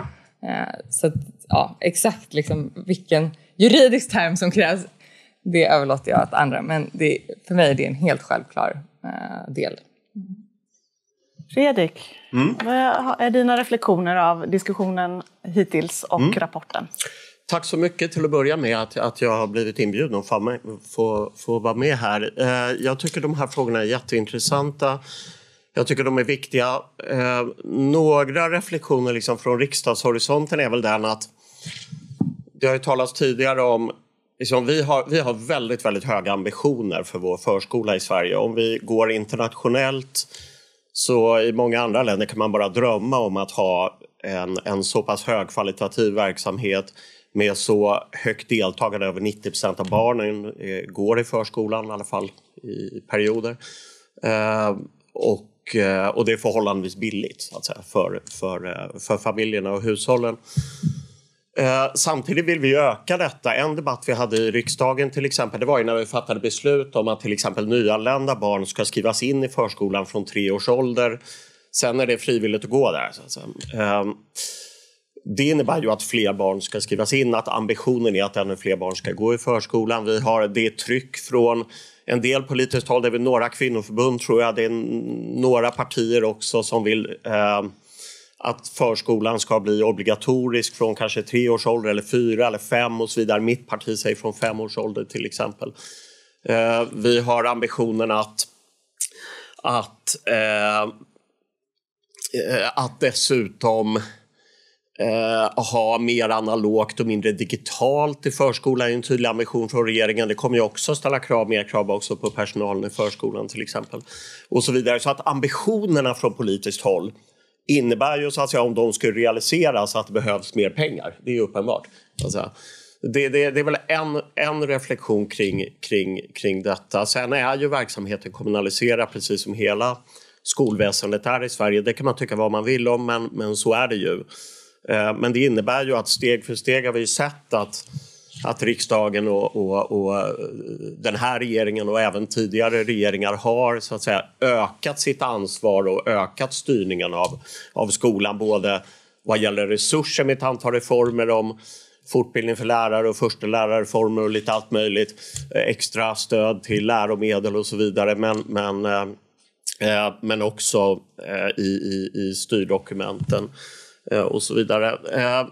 Eh, så att, ja, exakt liksom vilken juridisk term som krävs, det överlåter jag åt andra. Men det, för mig är det en helt självklar eh, del. Fredrik, mm. vad är dina reflektioner av diskussionen hittills och mm. rapporten? Tack så mycket till att börja med att, att jag har blivit inbjuden och får, får vara med här. Eh, jag tycker de här frågorna är jätteintressanta. Jag tycker de är viktiga. Eh, några reflektioner liksom från riksdagshorisonten är väl den att det har ju talats tidigare om Liksom, vi, har, vi har väldigt, väldigt höga ambitioner för vår förskola i Sverige. Om vi går internationellt så i många andra länder kan man bara drömma om att ha en, en så pass högkvalitativ verksamhet med så högt deltagande, över 90 av barnen eh, går i förskolan i alla fall i perioder. Eh, och, eh, och det är förhållandevis billigt så att säga, för, för, för familjerna och hushållen. Samtidigt vill vi öka detta. En debatt vi hade i riksdagen till exempel, det var ju när vi fattade beslut om att till exempel nyanlända barn ska skrivas in i förskolan från tre års ålder. Sen är det frivilligt att gå där. Så att säga det innebär ju att fler barn ska skrivas in, att ambitionen är att ännu fler barn ska gå i förskolan. Vi har det tryck från en del politiskt håll, det är väl några kvinnoförbund tror jag, det är några partier också som vill eh, att förskolan ska bli obligatorisk från kanske tre års ålder eller fyra eller fem och så vidare. Mitt parti säger från fem års ålder till exempel. Eh, vi har ambitionen att, att, eh, eh att dessutom eh, ha mer analogt och mindre digitalt i förskolan är en tydlig ambition från regeringen. Det kommer ju också ställa krav, mer krav också på personalen i förskolan till exempel. Och så vidare. Så att ambitionerna från politiskt håll innebär ju så att säga om de skulle realiseras att det behövs mer pengar. Det är uppenbart. Alltså, det, det, det, är väl en, en reflektion kring, kring, kring detta. Sen är ju verksamheten kommunaliserad precis som hela skolväsendet är i Sverige. Det kan man tycka vad man vill om men, men så är det ju. Eh, men det innebär ju att steg för steg har vi sett att, att riksdagen och, och, och, eh, den här regeringen och även tidigare regeringar har så att säga, ökat sitt ansvar och ökat styrningen av, av skolan både vad gäller resurser med ett antal reformer om fortbildning för lärare och förstelärarreformer och lite allt möjligt. Eh, extra stöd till läromedel och så vidare. Men, men, men också i, i, i styrdokumenten. Eh, och så vidare. Eh,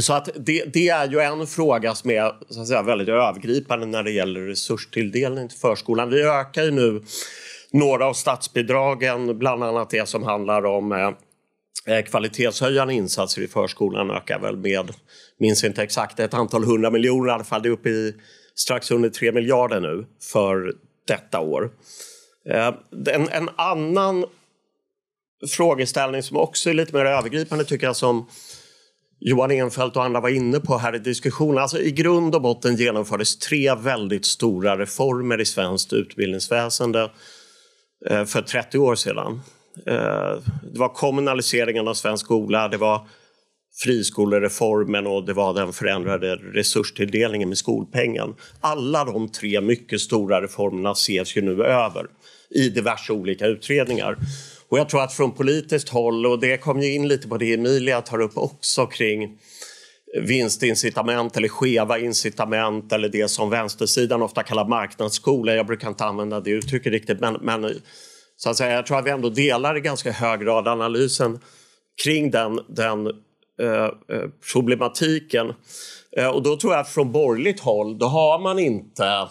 så att det, det, är ju en fråga som är så att säga, väldigt övergripande när det gäller resurstilldelning till förskolan. Vi ökar ju nu några av statsbidragen, bland annat det som handlar om eh, kvalitetshöjande insatser i förskolan ökar väl med, minns inte exakt, ett antal hundra miljoner i alla fall. Det är uppe i strax under tre miljarder nu för detta år. en, en annan frågeställning som också är lite mer övergripande tycker jag som Johan Enfeldt och andra var inne på här i diskussionen. Alltså, I grund och botten genomfördes tre väldigt stora reformer i svenskt utbildningsväsende eh, för 30 år sedan. Eh, det var kommunaliseringen av svensk skola, det var friskolereformen och det var den förändrade resurstilldelningen med skolpengen. Alla de tre mycket stora reformerna ses ju nu över i diverse olika utredningar. Och jag tror att från politiskt håll, och det kom ju in lite på det Emilia tar upp också kring vinstincitament eller skeva incitament eller det som vänstersidan ofta kallar marknadsskola. Jag brukar inte använda det uttrycket riktigt men, men så att säga, jag tror att vi ändå delar i ganska hög grad analysen kring den, den eh, eh problematiken. Eh, och då tror jag att från borgerligt håll, då har man inte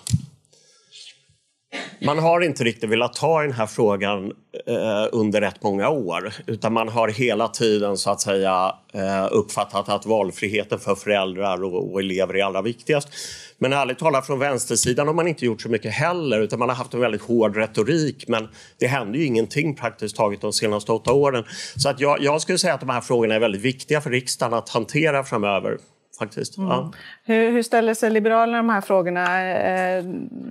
man har inte riktigt velat ta i den här frågan eh, under rätt många år utan man har hela tiden så att säga eh, uppfattat att valfriheten för föräldrar och, och elever är allra viktigast. Men ärligt talat från vänstersidan har man inte gjort så mycket heller utan man har haft en väldigt hård retorik men det hände ju ingenting praktiskt taget de senaste åtta åren. Så att jag, jag skulle säga att de här frågorna är väldigt viktiga för riksdagen att hantera framöver faktiskt. Mm. Ja. Hur, hur, ställer sig Liberalerna de här frågorna? Eh,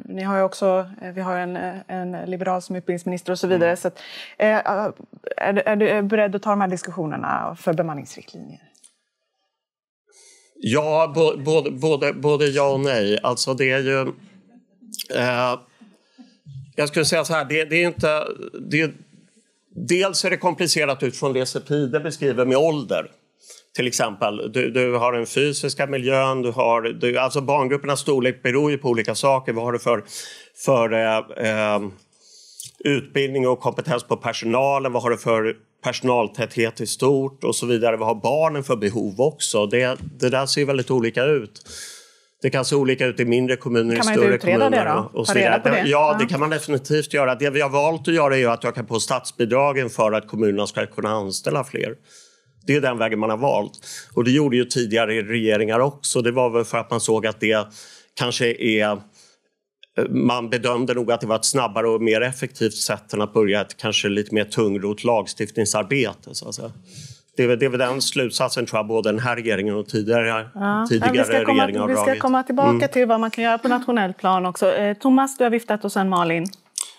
ni har också, eh, vi har en, en liberal som utbildningsminister och så vidare. Mm. Så att, eh, är, du, är du beredd att ta de här diskussionerna för bemanningsriktlinjer? Ja, både, både, både ja och nej. Alltså det är ju... Eh, jag skulle säga så här, det, det är inte... Det, dels är det komplicerat utifrån det Sepide beskriver med ålder till exempel. Du, du, har den fysiska miljön, du har... Du, alltså barngruppernas storlek beror ju på olika saker. Vad har du för, för eh, eh, utbildning och kompetens på personalen? Vad har du för personaltäthet i stort och så vidare? Vad har barnen för behov också? Det, det där ser väldigt olika ut. Det kan se olika ut i mindre kommuner, kan i större kommuner. Det då? Och så vidare. Det? Ja, det kan man definitivt göra. Det vi har valt att göra är att jag kan på statsbidragen för att kommunerna ska kunna anställa fler. Det är den vägen man har valt. Och det gjorde ju tidigare regeringar också. Det var väl för att man såg att det kanske är eh, man bedömde nog att det var ett snabbare och mer effektivt sätt än att börja ett kanske lite mer tungrot lagstiftningsarbete. Så att säga. Det är, väl, det är väl den slutsatsen tror jag både den här regeringen och tidigare, ja. tidigare komma, regeringar har dragit. Vi ska komma tillbaka mm. till vad man kan göra på nationell plan också. Eh, Thomas, du har viftat och sen Malin.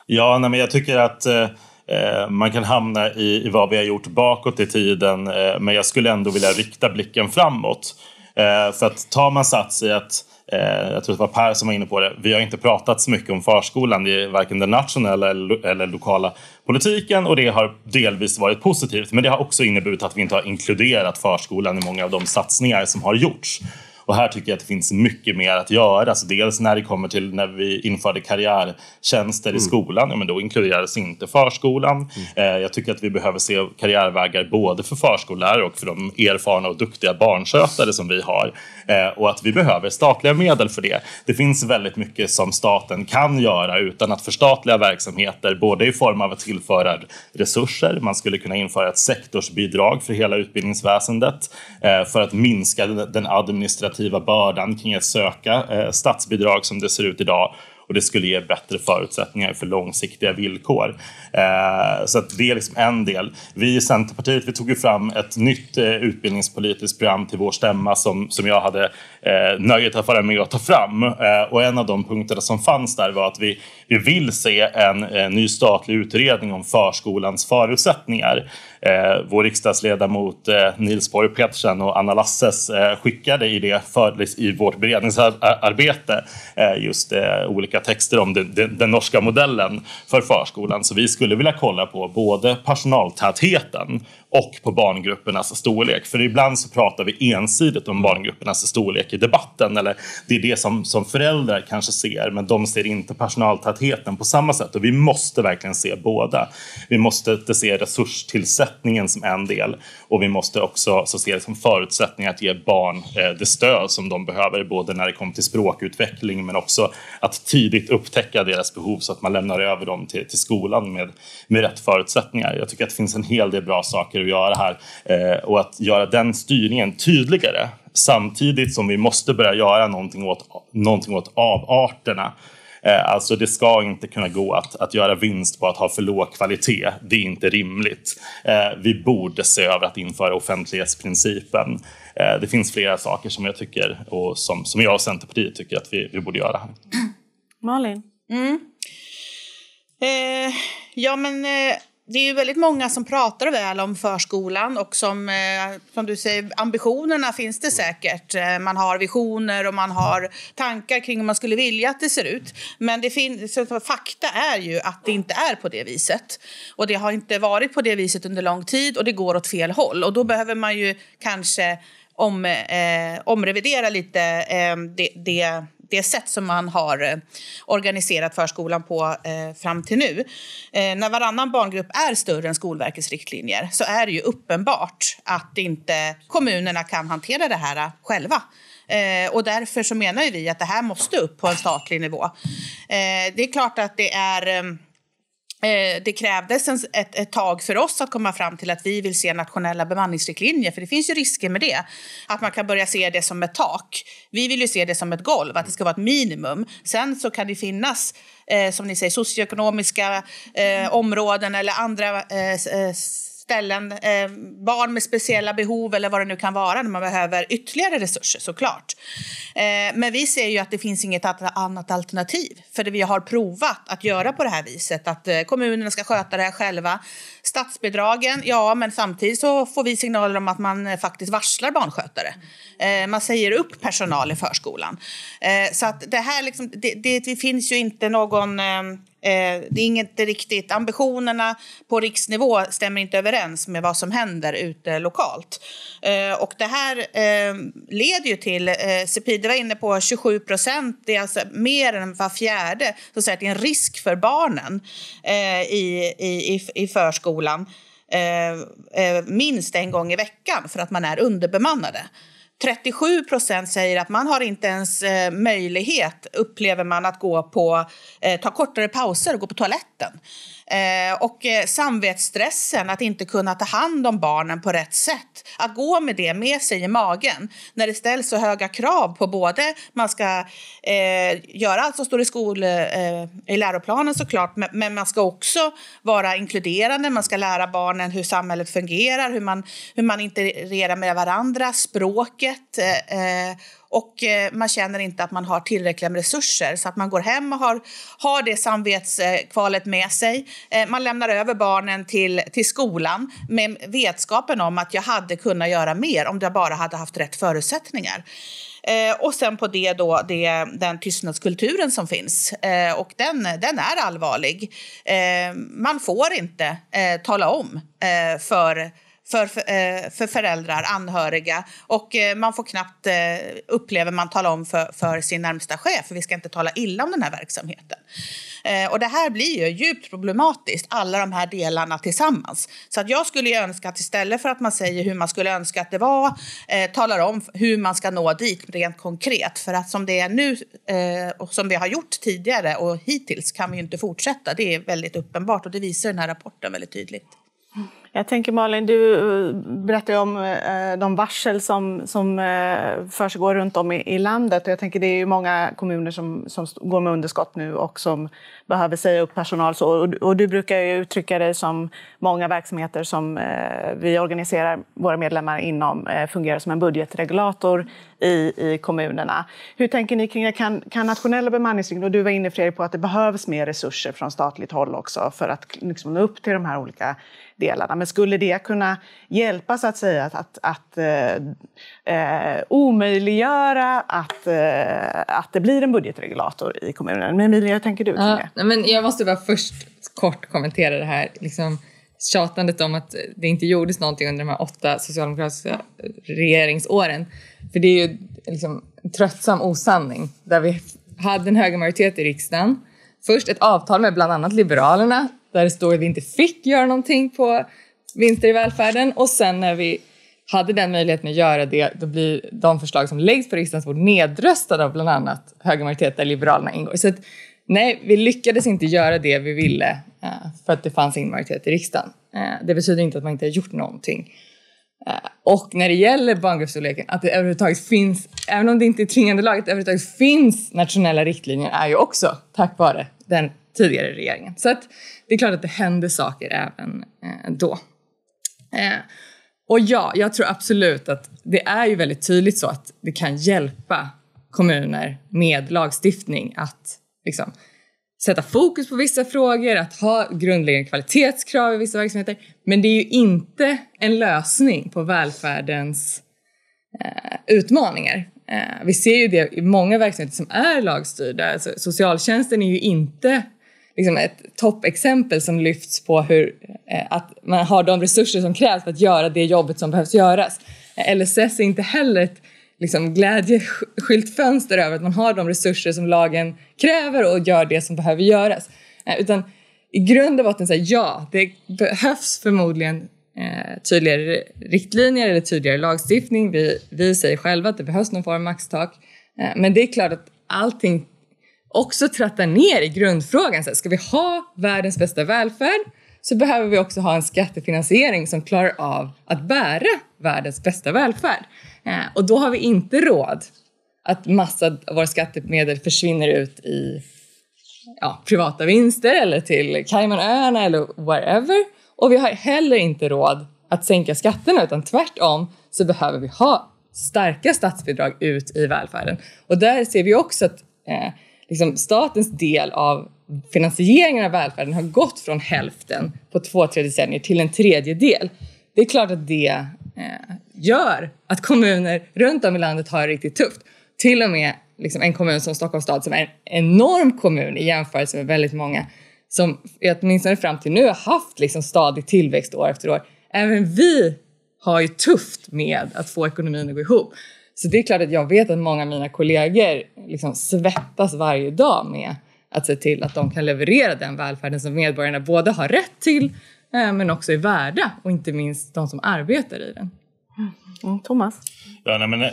Ja, nej, men jag tycker att eh, Eh, man kan hamna i, vad vi har gjort bakåt i tiden eh, men jag skulle ändå vilja rikta blicken framåt. Eh, för att tar man sats i att jag tror det var Per som var inne på det. Vi har inte pratat så mycket om förskolan i varken den nationella eller lokala politiken och det har delvis varit positivt. Men det har också inneburit att vi inte har inkluderat förskolan i många av de satsningar som har gjorts. Och här tycker jag att det finns mycket mer att göra. Alltså dels när det kommer till när vi införde karriärtjänster mm. i skolan, ja, men då inkluderades inte förskolan. Mm. Eh, jag tycker att vi behöver se karriärvägar både för förskollärare och för de erfarna och duktiga barnskötare som vi har. Eh, och att vi behöver statliga medel för det. Det finns väldigt mycket som staten kan göra utan att förstatliga verksamheter, både i form av att tillföra resurser, man skulle kunna införa ett sektorsbidrag för hela utbildningsväsendet eh, för att minska den administrativa bördan kring att söka eh, statsbidrag som det ser ut idag och det skulle ge bättre förutsättningar för långsiktiga villkor. Eh, så det är liksom en del. Vi i Centerpartiet vi tog ju fram ett nytt eh, utbildningspolitiskt program till vår stämma som, som jag hade eh, nöjet att vara med och ta fram. Eh, och en av de punkterna som fanns där var att vi, vi vill se en, en ny statlig utredning om förskolans förutsättningar eh, vår riksdagsledamot eh, Nils Borg Petersen och Anna Lasses eh, skickade i, det för, i vårt beredningsarbete eh, just eh, olika texter om den, den, den, norska modellen för förskolan. Så vi skulle vilja kolla på både personaltätheten och på barngruppernas storlek. För ibland så pratar vi ensidigt om barngruppernas storlek i debatten. Eller det är det som, som föräldrar kanske ser, men de ser inte personaltätheten på samma sätt. Och vi måste verkligen se båda. Vi måste se resurstillsättningen som en del och vi måste också så se det som förutsättningar att ge barn eh, det stöd som de behöver, både när det kommer till språkutveckling men också att tidigt upptäcka deras behov så att man lämnar över dem till, till skolan med, med rätt förutsättningar. Jag tycker att det finns en hel del bra saker försöker att göra här eh, och att göra den styrningen tydligare samtidigt som vi måste börja göra någonting åt, någonting åt avarterna. Eh, alltså det ska inte kunna gå att, att göra vinst på att ha för låg kvalitet. Det är inte rimligt. Eh, vi borde se över att införa offentlighetsprincipen. Det finns flera saker som jag tycker och som, som jag och Centerpartiet tycker att vi, vi borde göra. Malin? Mm. Eh, ja men eh, det är ju väldigt många som pratar väl om förskolan och som, eh, som du säger, ambitionerna finns det säkert. Eh, man har visioner och man har tankar kring hur man skulle vilja att det ser ut. Men det finns, fakta är ju att det inte är på det viset. Och det har inte varit på det viset under lång tid och det går åt fel håll. Och då behöver man ju kanske om, eh, omrevidera lite eh, det, det det sätt som man har eh, organiserat förskolan på eh, fram till nu. Eh, när varannan barngrupp är större än Skolverkets riktlinjer så är det ju uppenbart att inte kommunerna kan hantera det här själva. Eh, och därför så menar vi att det här måste upp på en statlig nivå. Eh, det är klart att det är Eh, det krävdes ett, ett, tag för oss att komma fram till att vi vill se nationella bemanningsriktlinjer, för det finns ju risker med det. Att man kan börja se det som ett tak. Vi vill ju se det som ett golv, att det ska vara ett minimum. Sen så kan det finnas, eh, som ni säger, socioekonomiska eh, områden eller andra eh, eh ställen, eh, barn med speciella behov eller vad det nu kan vara när man behöver ytterligare resurser såklart. Eh, men vi ser ju att det finns inget annat alternativ för det vi har provat att göra på det här viset att eh, kommunerna ska sköta det här själva. Statsbidragen, ja men samtidigt så får vi signaler om att man eh, faktiskt varslar barnskötare. Eh, man säger upp personal i förskolan. Eh, så att det här liksom, det, det, det finns ju inte någon Eh, det är inte riktigt, ambitionerna på riksnivå stämmer inte överens med vad som händer ute lokalt. Eh, och det här eh, leder ju till, eh, Cepide var inne på 27 procent, det är alltså mer än var fjärde som säger att det är en risk för barnen eh, i, i, i förskolan eh, eh, minst en gång i veckan för att man är underbemannade. 37 säger att man har inte ens eh, möjlighet, upplever man, att gå på, eh, ta kortare pauser och gå på toaletten. Eh, och eh, samvetsstressen att inte kunna ta hand om barnen på rätt sätt. Att gå med det med sig i magen när det ställs så höga krav på både man ska eh, göra allt som står i, skol, eh, i läroplanen såklart men, men man ska också vara inkluderande, man ska lära barnen hur samhället fungerar, hur man, hur man integrerar med varandra, språket och eh, man känner inte att man har tillräckliga resurser så att man går hem och har, har det samvetskvalet med sig. Eh, man lämnar över barnen till, till skolan med vetskapen om att jag hade kunnat göra mer om jag bara hade haft rätt förutsättningar. Eh, och sen på det då det, den tystnadskulturen som finns. och den, den är allvarlig. man får inte tala om för för, eh, för föräldrar, anhöriga och eh, man får knappt, eh, upplever man, tala om för, för sin närmsta chef, för vi ska inte tala illa om den här verksamheten. Och det här blir ju djupt problematiskt, alla de här delarna tillsammans. Så att jag skulle önska att istället för att man säger hur man skulle önska att det var, eh, talar om hur man ska nå dit rent konkret. För att som det är nu eh, och som vi har gjort tidigare och hittills kan vi ju inte fortsätta. Det är väldigt uppenbart och det visar den här rapporten väldigt tydligt. Jag tänker Malin, du eh, berättade om eh, de varsel som, som eh, försiggår runt om i, i landet. jag tänker det är ju många kommuner som, som går med underskott nu och som behöver säga upp personal. Så, och, och, du brukar ju uttrycka dig som många verksamheter som eh, vi organiserar våra medlemmar inom eh, fungerar som en budgetregulator i, i kommunerna. Hur tänker ni kring det? Kan, kan nationella bemanningsregler, och du var inne Fredrik på att det behövs mer resurser från statligt håll också för att liksom, nå upp till de här olika delarna. Men skulle det kunna hjälpa så att säga att, att, att eh, eh, omöjliggöra att, eh, att det blir en budgetregulator i kommunen? Men Emilia, hur tänker du kring det? Ja, men jag måste bara först kort kommentera det här. Liksom tjatandet om att det inte gjordes någonting under de här åtta socialdemokratiska regeringsåren. För det är ju liksom en tröttsam osanning där vi hade en högermajoritet i riksdagen. Först ett avtal med bland annat Liberalerna där det står att vi inte fick göra någonting på vinster i välfärden och sen när vi hade den möjligheten att göra det, då blir de förslag som läggs på riksdagens bord nedröstade av bland annat högermajoritet där Liberalerna ingår. Så att, nej, vi lyckades inte göra det vi ville eh, för att det fanns ingen majoritet i riksdagen. Eh, det betyder inte att man inte har gjort någonting. Eh, och när det gäller barngruppsstorleken, att det överhuvudtaget finns, även om det inte är tvingande lag, att det överhuvudtaget finns nationella riktlinjer är ju också tack vare den tidigare regeringen. Så att det är klart att det händer saker även eh, då. Eh, och ja, jag tror absolut att det är ju väldigt tydligt så att det kan hjälpa kommuner med lagstiftning att liksom, sätta fokus på vissa frågor, att ha grundläggande kvalitetskrav i vissa verksamheter. Men det är ju inte en lösning på välfärdens eh, utmaningar. Eh, vi ser ju det i många verksamheter som är lagstyrda. Alltså, socialtjänsten är ju inte liksom, ett toppexempel som lyfts på hur, eh, att man har de resurser som krävs för att göra det jobbet som behövs göras. Eh, LSS är inte heller ett liksom glädjeskyltfönster över att man har de resurser som lagen kräver och gör det som behöver göras. Eh, utan i grund och botten säga ja, det behövs förmodligen eh, tydligare riktlinjer eller tydligare lagstiftning. Vi, vi säger själva att det behövs någon form av maxtak. Eh, men det är klart att allting också trattar ner i grundfrågan. Så här, ska vi ha världens bästa välfärd så behöver vi också ha en skattefinansiering som klarar av att bära världens bästa välfärd. Eh, och då har vi inte råd att massa av våra skattemedel försvinner ut i ja, privata vinster eller till Caymanöarna eller wherever. Och vi har heller inte råd att sänka skatterna utan tvärtom så behöver vi ha starka statsbidrag ut i välfärden. Och där ser vi också att eh, liksom statens del av finansieringen av välfärden har gått från hälften på två, tre decennier till en tredjedel. Det är klart att det eh, gör att kommuner runt om i landet har det riktigt tufft. Till och med liksom en kommun som Stockholms stad som är en enorm kommun i jämförelse med väldigt många som åtminstone fram till nu har haft liksom stadig tillväxt år efter år. Även vi har ju tufft med att få ekonomin att gå ihop. Så det är klart att jag vet att många av mina kollegor liksom svettas varje dag med att se till att de kan leverera den välfärden som medborgarna både har rätt till eh, men också är värda och inte minst de som arbetar i den. Mm. Mm, Thomas? Ja, nej, men, eh,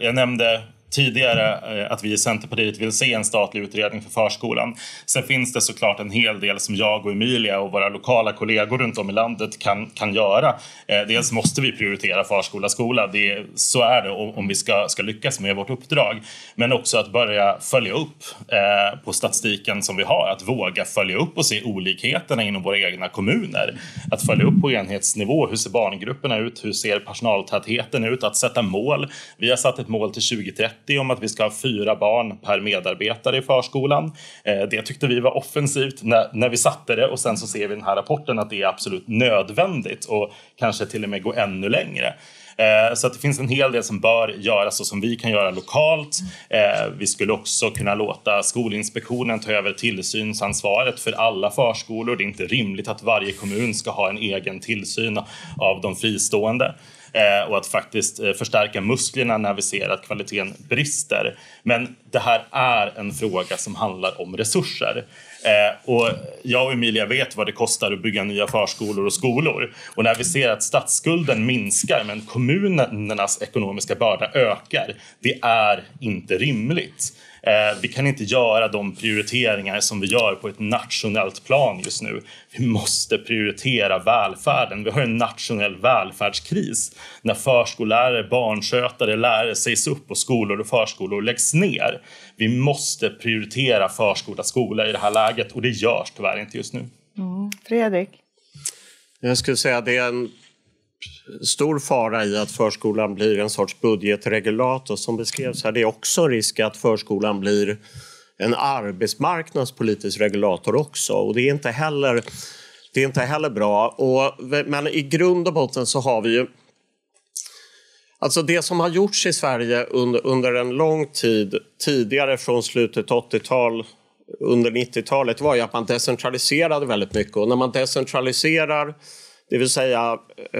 jag nämnde tidigare eh, att vi i Centerpartiet vill se en statlig utredning för förskolan. Sen finns det såklart en hel del som jag och Emilia och våra lokala kollegor runt om i landet kan, kan göra. Eh, dels måste vi prioritera förskola, och skola. Det, så är det om vi ska, ska lyckas med vårt uppdrag. Men också att börja följa upp eh, på statistiken som vi har. Att våga följa upp och se olikheterna inom våra egna kommuner. Att följa upp på enhetsnivå. Hur ser barngrupperna ut? Hur ser personaltätheten ut? Att sätta mål. Vi har satt ett mål till 2030 30 om att vi ska ha fyra barn per medarbetare i förskolan. Eh, det tyckte vi var offensivt när, vi satte det och sen så ser vi i den här rapporten att det är absolut nödvändigt och kanske till och med gå ännu längre. Eh, så att det finns en hel del som bör göras och som vi kan göra lokalt. Eh, vi skulle också kunna låta Skolinspektionen ta över tillsynsansvaret för alla förskolor. Det är inte rimligt att varje kommun ska ha en egen tillsyn av de fristående. Eh, och att faktiskt eh, förstärka musklerna när vi ser att kvaliteten brister. Men det här är en fråga som handlar om resurser. Eh, och jag och Emilia vet vad det kostar att bygga nya förskolor och skolor. Och när vi ser att statsskulden minskar men kommunernas ekonomiska börda ökar, det är inte rimligt. Eh, vi kan inte göra de prioriteringar som vi gör på ett nationellt plan just nu. Vi måste prioritera välfärden. Vi har en nationell välfärdskris när förskollärare, barnskötare, lärare sägs upp och skolor och förskolor läggs ner. Vi måste prioritera förskola, skola i det här läget och det görs tyvärr inte just nu. Mm. Fredrik? Jag skulle säga det är en stor fara i att förskolan blir en sorts budgetregulator som beskrevs här. Det är också en risk att förskolan blir en arbetsmarknadspolitisk regulator också och det är inte heller, det är inte heller bra. Och, men i grund och botten så har vi ju Alltså det som har gjorts i Sverige under, under en lång tid tidigare från slutet 80-tal under 90-talet var ju att man decentraliserade väldigt mycket och när man decentraliserar det vill säga eh,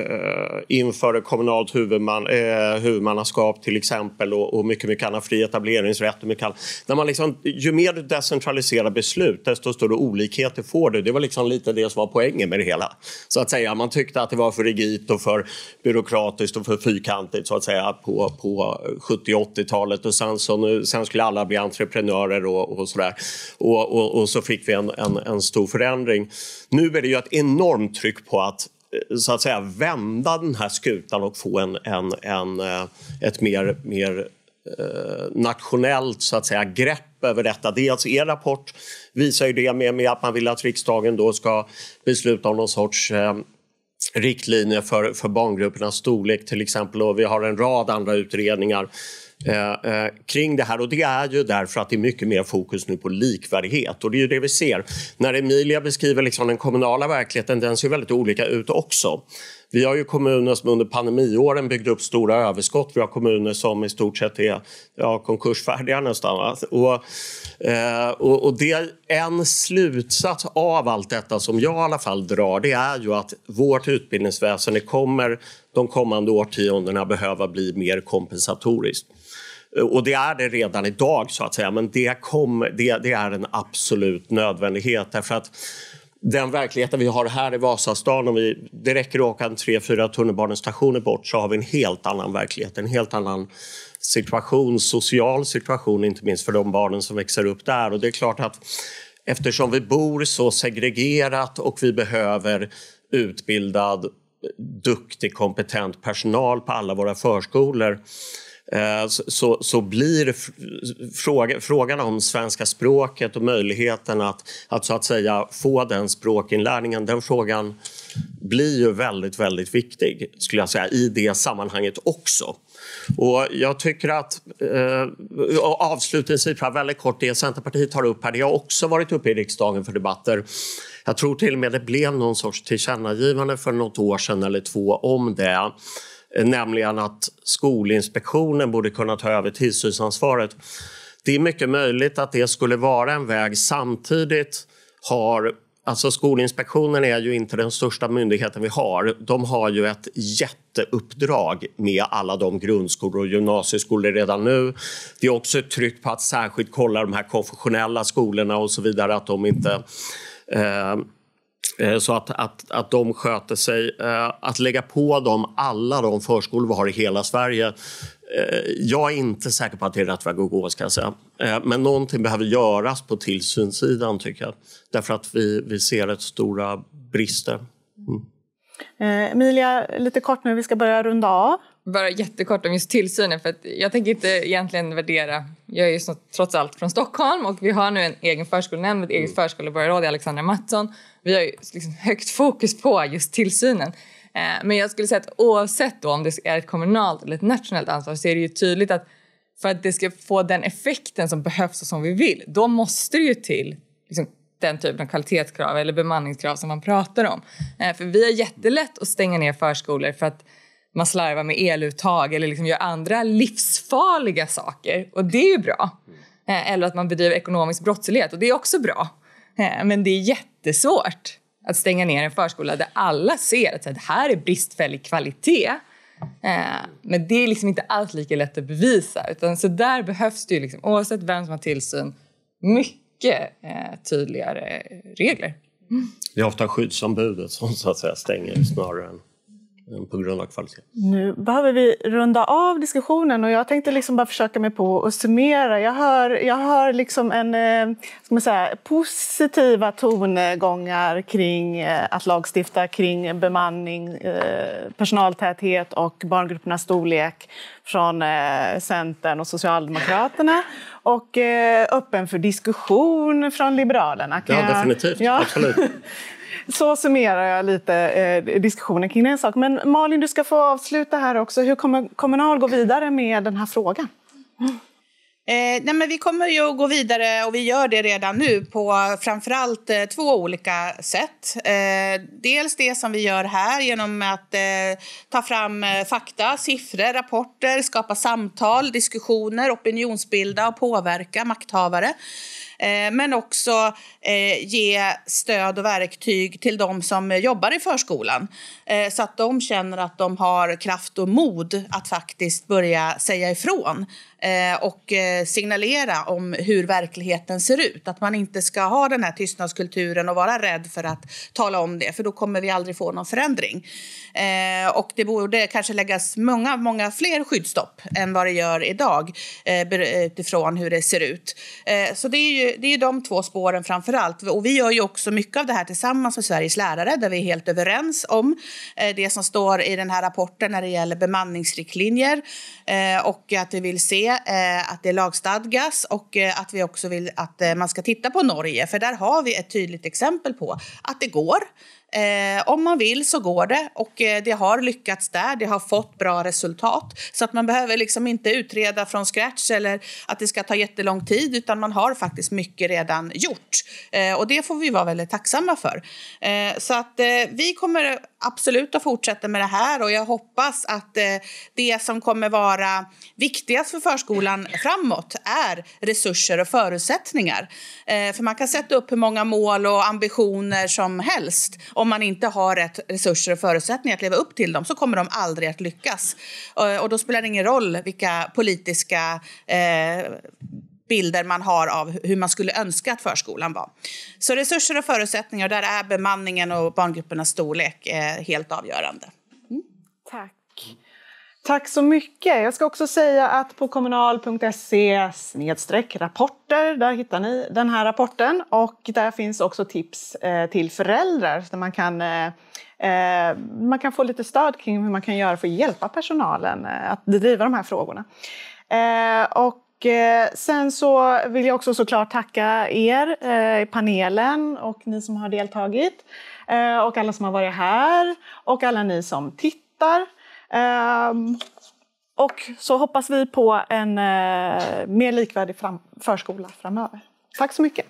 införa kommunalt huvudman, eh, huvudmannaskap till exempel och, och, mycket, mycket annat, fri etableringsrätt och mycket annat. När man liksom, ju mer du decentraliserar beslut desto större olikheter får du. Det var liksom lite det som var poängen med det hela. Så att säga, man tyckte att det var för rigitt och för byråkratiskt och för fyrkantigt så att säga på, på 70 80-talet och sen, så nu, sen skulle alla bli entreprenörer och, och där. Och, och, och, så fick vi en, en, en stor förändring. Nu är det ju ett enormt tryck på att så att säga vända den här skutan och få en, en, en, eh, ett mer, mer eh, nationellt så att säga, grepp över detta. Dels er rapport visar ju det med, med att man vill att riksdagen då ska besluta om någon sorts eh, riktlinjer för, för barngruppernas storlek till exempel och vi har en rad andra utredningar Eh, eh, kring det här. Och det är ju därför att det är mycket mer fokus nu på likvärdighet. Och det är ju det vi ser. När Emilia beskriver liksom den kommunala verkligheten, den ser väldigt olika ut också. Vi har ju kommuner som under pandemiåren byggde upp stora överskott. Vi har kommuner som i stort sett är ja, konkursfärdiga nästan. Och, eh, och, och, det en slutsats av allt detta som jag i alla fall drar det är ju att vårt utbildningsväsende kommer de kommande årtiondena behöva bli mer kompensatoriskt. Eh, och det är det redan idag så att säga, men det, kom, det, det är en absolut nödvändighet därför att den verkligheten vi har här i Vasastan, om vi, det räcker att åka tre, fyra tunnelbanestationer bort så har vi en helt annan verklighet, en helt annan situation, social situation inte minst för de barnen som växer upp där. Och det är klart att eftersom vi bor så segregerat och vi behöver utbildad, duktig, kompetent personal på alla våra förskolor Eh, så, så blir fråga, frågan om svenska språket och möjligheten att, att, så att säga få den språkinlärningen, den frågan blir ju väldigt, väldigt viktig skulle jag säga i det sammanhanget också. Och jag tycker att, eh, avslutningsvis, väldigt kort, det Centerpartiet tar upp här, det har också varit uppe i riksdagen för debatter. Jag tror till och med det blev någon sorts tillkännagivande för något år sedan eller två om det. Eh, nämligen att Skolinspektionen borde kunna ta över tillsynsansvaret. Det är mycket möjligt att det skulle vara en väg. Samtidigt har Alltså Skolinspektionen är ju inte den största myndigheten vi har. De har ju ett jätteuppdrag med alla de grundskolor och gymnasieskolor redan nu. Det är också ett tryck på att särskilt kolla de här konfessionella skolorna och så vidare, att de inte eh, Eh, så att, att, att de sköter sig. Eh, att lägga på dem alla de förskolor vi har i hela Sverige eh, jag är inte säker på att det är rätt väg att gå. Ska jag säga. Men någonting behöver göras på tillsynssidan, tycker jag. Därför att vi, vi ser rätt stora brister. Mm. Emilia, lite kort nu, vi ska börja runda av bara jättekort om just tillsynen för att jag tänker inte egentligen värdera. Jag är ju trots allt från Stockholm och vi har nu en egen förskolenämnd ett eget mm. förskoleborgarråd i Alexandra Mattsson. Vi har ju liksom högt fokus på just tillsynen. Eh, men jag skulle säga att oavsett om det är ett kommunalt eller ett nationellt ansvar så är det ju tydligt att för att det ska få den effekten som behövs och som vi vill, då måste det ju till liksom, den typen av kvalitetskrav eller bemanningskrav som man pratar om. Eh, för vi har jättelätt att stänga ner förskolor för att man slarvar med eluttag eller liksom gör andra livsfarliga saker. Och det är ju bra. Eh, eller att man bedriver ekonomisk brottslighet och det är också bra. Eh, men det är jättesvårt att stänga ner en förskola där alla ser att det här är bristfällig kvalitet. Eh, men det är liksom inte alls lika lätt att bevisa. Utan så där behövs det ju, liksom, oavsett vem som har tillsyn, mycket tydligare regler. Det är ofta skyddsombudet som så att säga, stänger snarare än Eh, på grund av kvalitet. Nu behöver vi runda av diskussionen och jag tänkte liksom bara försöka mig på att summera. Jag hör, jag hör liksom en, eh, ska man säga, positiva tongångar kring eh, att lagstifta kring bemanning, personaltäthet och barngruppernas storlek från Centern och Socialdemokraterna och öppen för diskussion från Liberalerna. Kan ja, definitivt. Ja. Absolut. *laughs* Så summerar jag lite eh, diskussionen kring en sak. Men Malin, du ska få avsluta här också. Hur kommer Kommunal gå vidare med den här frågan? Eh, nej men vi kommer ju att gå vidare, och vi gör det redan nu, på framförallt eh, två olika sätt. Eh, dels det som vi gör här genom att eh, ta fram eh, fakta, siffror, rapporter, skapa samtal, diskussioner, opinionsbilda och påverka makthavare. Eh, men också eh, ge stöd och verktyg till de som jobbar i förskolan eh, så att de känner att de har kraft och mod att faktiskt börja säga ifrån Eh, och eh, signalera om hur verkligheten ser ut. Att man inte ska ha den här tystnadskulturen och vara rädd för att tala om det för då kommer vi aldrig få någon förändring. Eh, och det borde kanske läggas många, många fler skyddsstopp än vad det gör idag utifrån hur det ser ut. Så det är ju, det är de två spåren framför allt. Och vi gör ju också mycket av det här tillsammans med Sveriges lärare där vi är helt överens om det som står i den här rapporten när det gäller bemanningsriktlinjer och att vi vill se Sverige eh, att det lagstadgas och eh, att vi också vill att eh, man ska titta på Norge. För där har vi ett tydligt exempel på att det går Eh, om man vill så går det och eh, det har lyckats där. Det har fått bra resultat så att man behöver liksom inte utreda från scratch eller att det ska ta jättelång tid utan man har faktiskt mycket redan gjort eh, och det får vi vara väldigt tacksamma för. Eh, så att eh, vi kommer absolut att fortsätta med det här och jag hoppas att eh, det som kommer vara viktigast för förskolan framåt är resurser och förutsättningar. för man kan sätta upp hur många mål och ambitioner som helst om man inte har rätt resurser och förutsättningar att leva upp till dem så kommer de aldrig att lyckas. Eh, och då spelar det ingen roll vilka politiska eh, bilder man har av hur man skulle önska att förskolan var. Så resurser och förutsättningar, där är bemanningen och barngruppernas storlek eh, helt avgörande. Mm. Tack. Tack så mycket. Jag ska också säga att på kommunal.se snedstreck rapporter, där hittar ni den här rapporten och där finns också tips eh, till föräldrar där man kan, eh, eh, man kan få lite stöd kring hur man kan göra för att hjälpa personalen att driva de här frågorna. och sen så vill jag också såklart tacka er i panelen och ni som har deltagit och alla som har varit här och alla ni som tittar. Um, och så hoppas vi på en eh, mer likvärdig fram förskola framöver. Tack så mycket!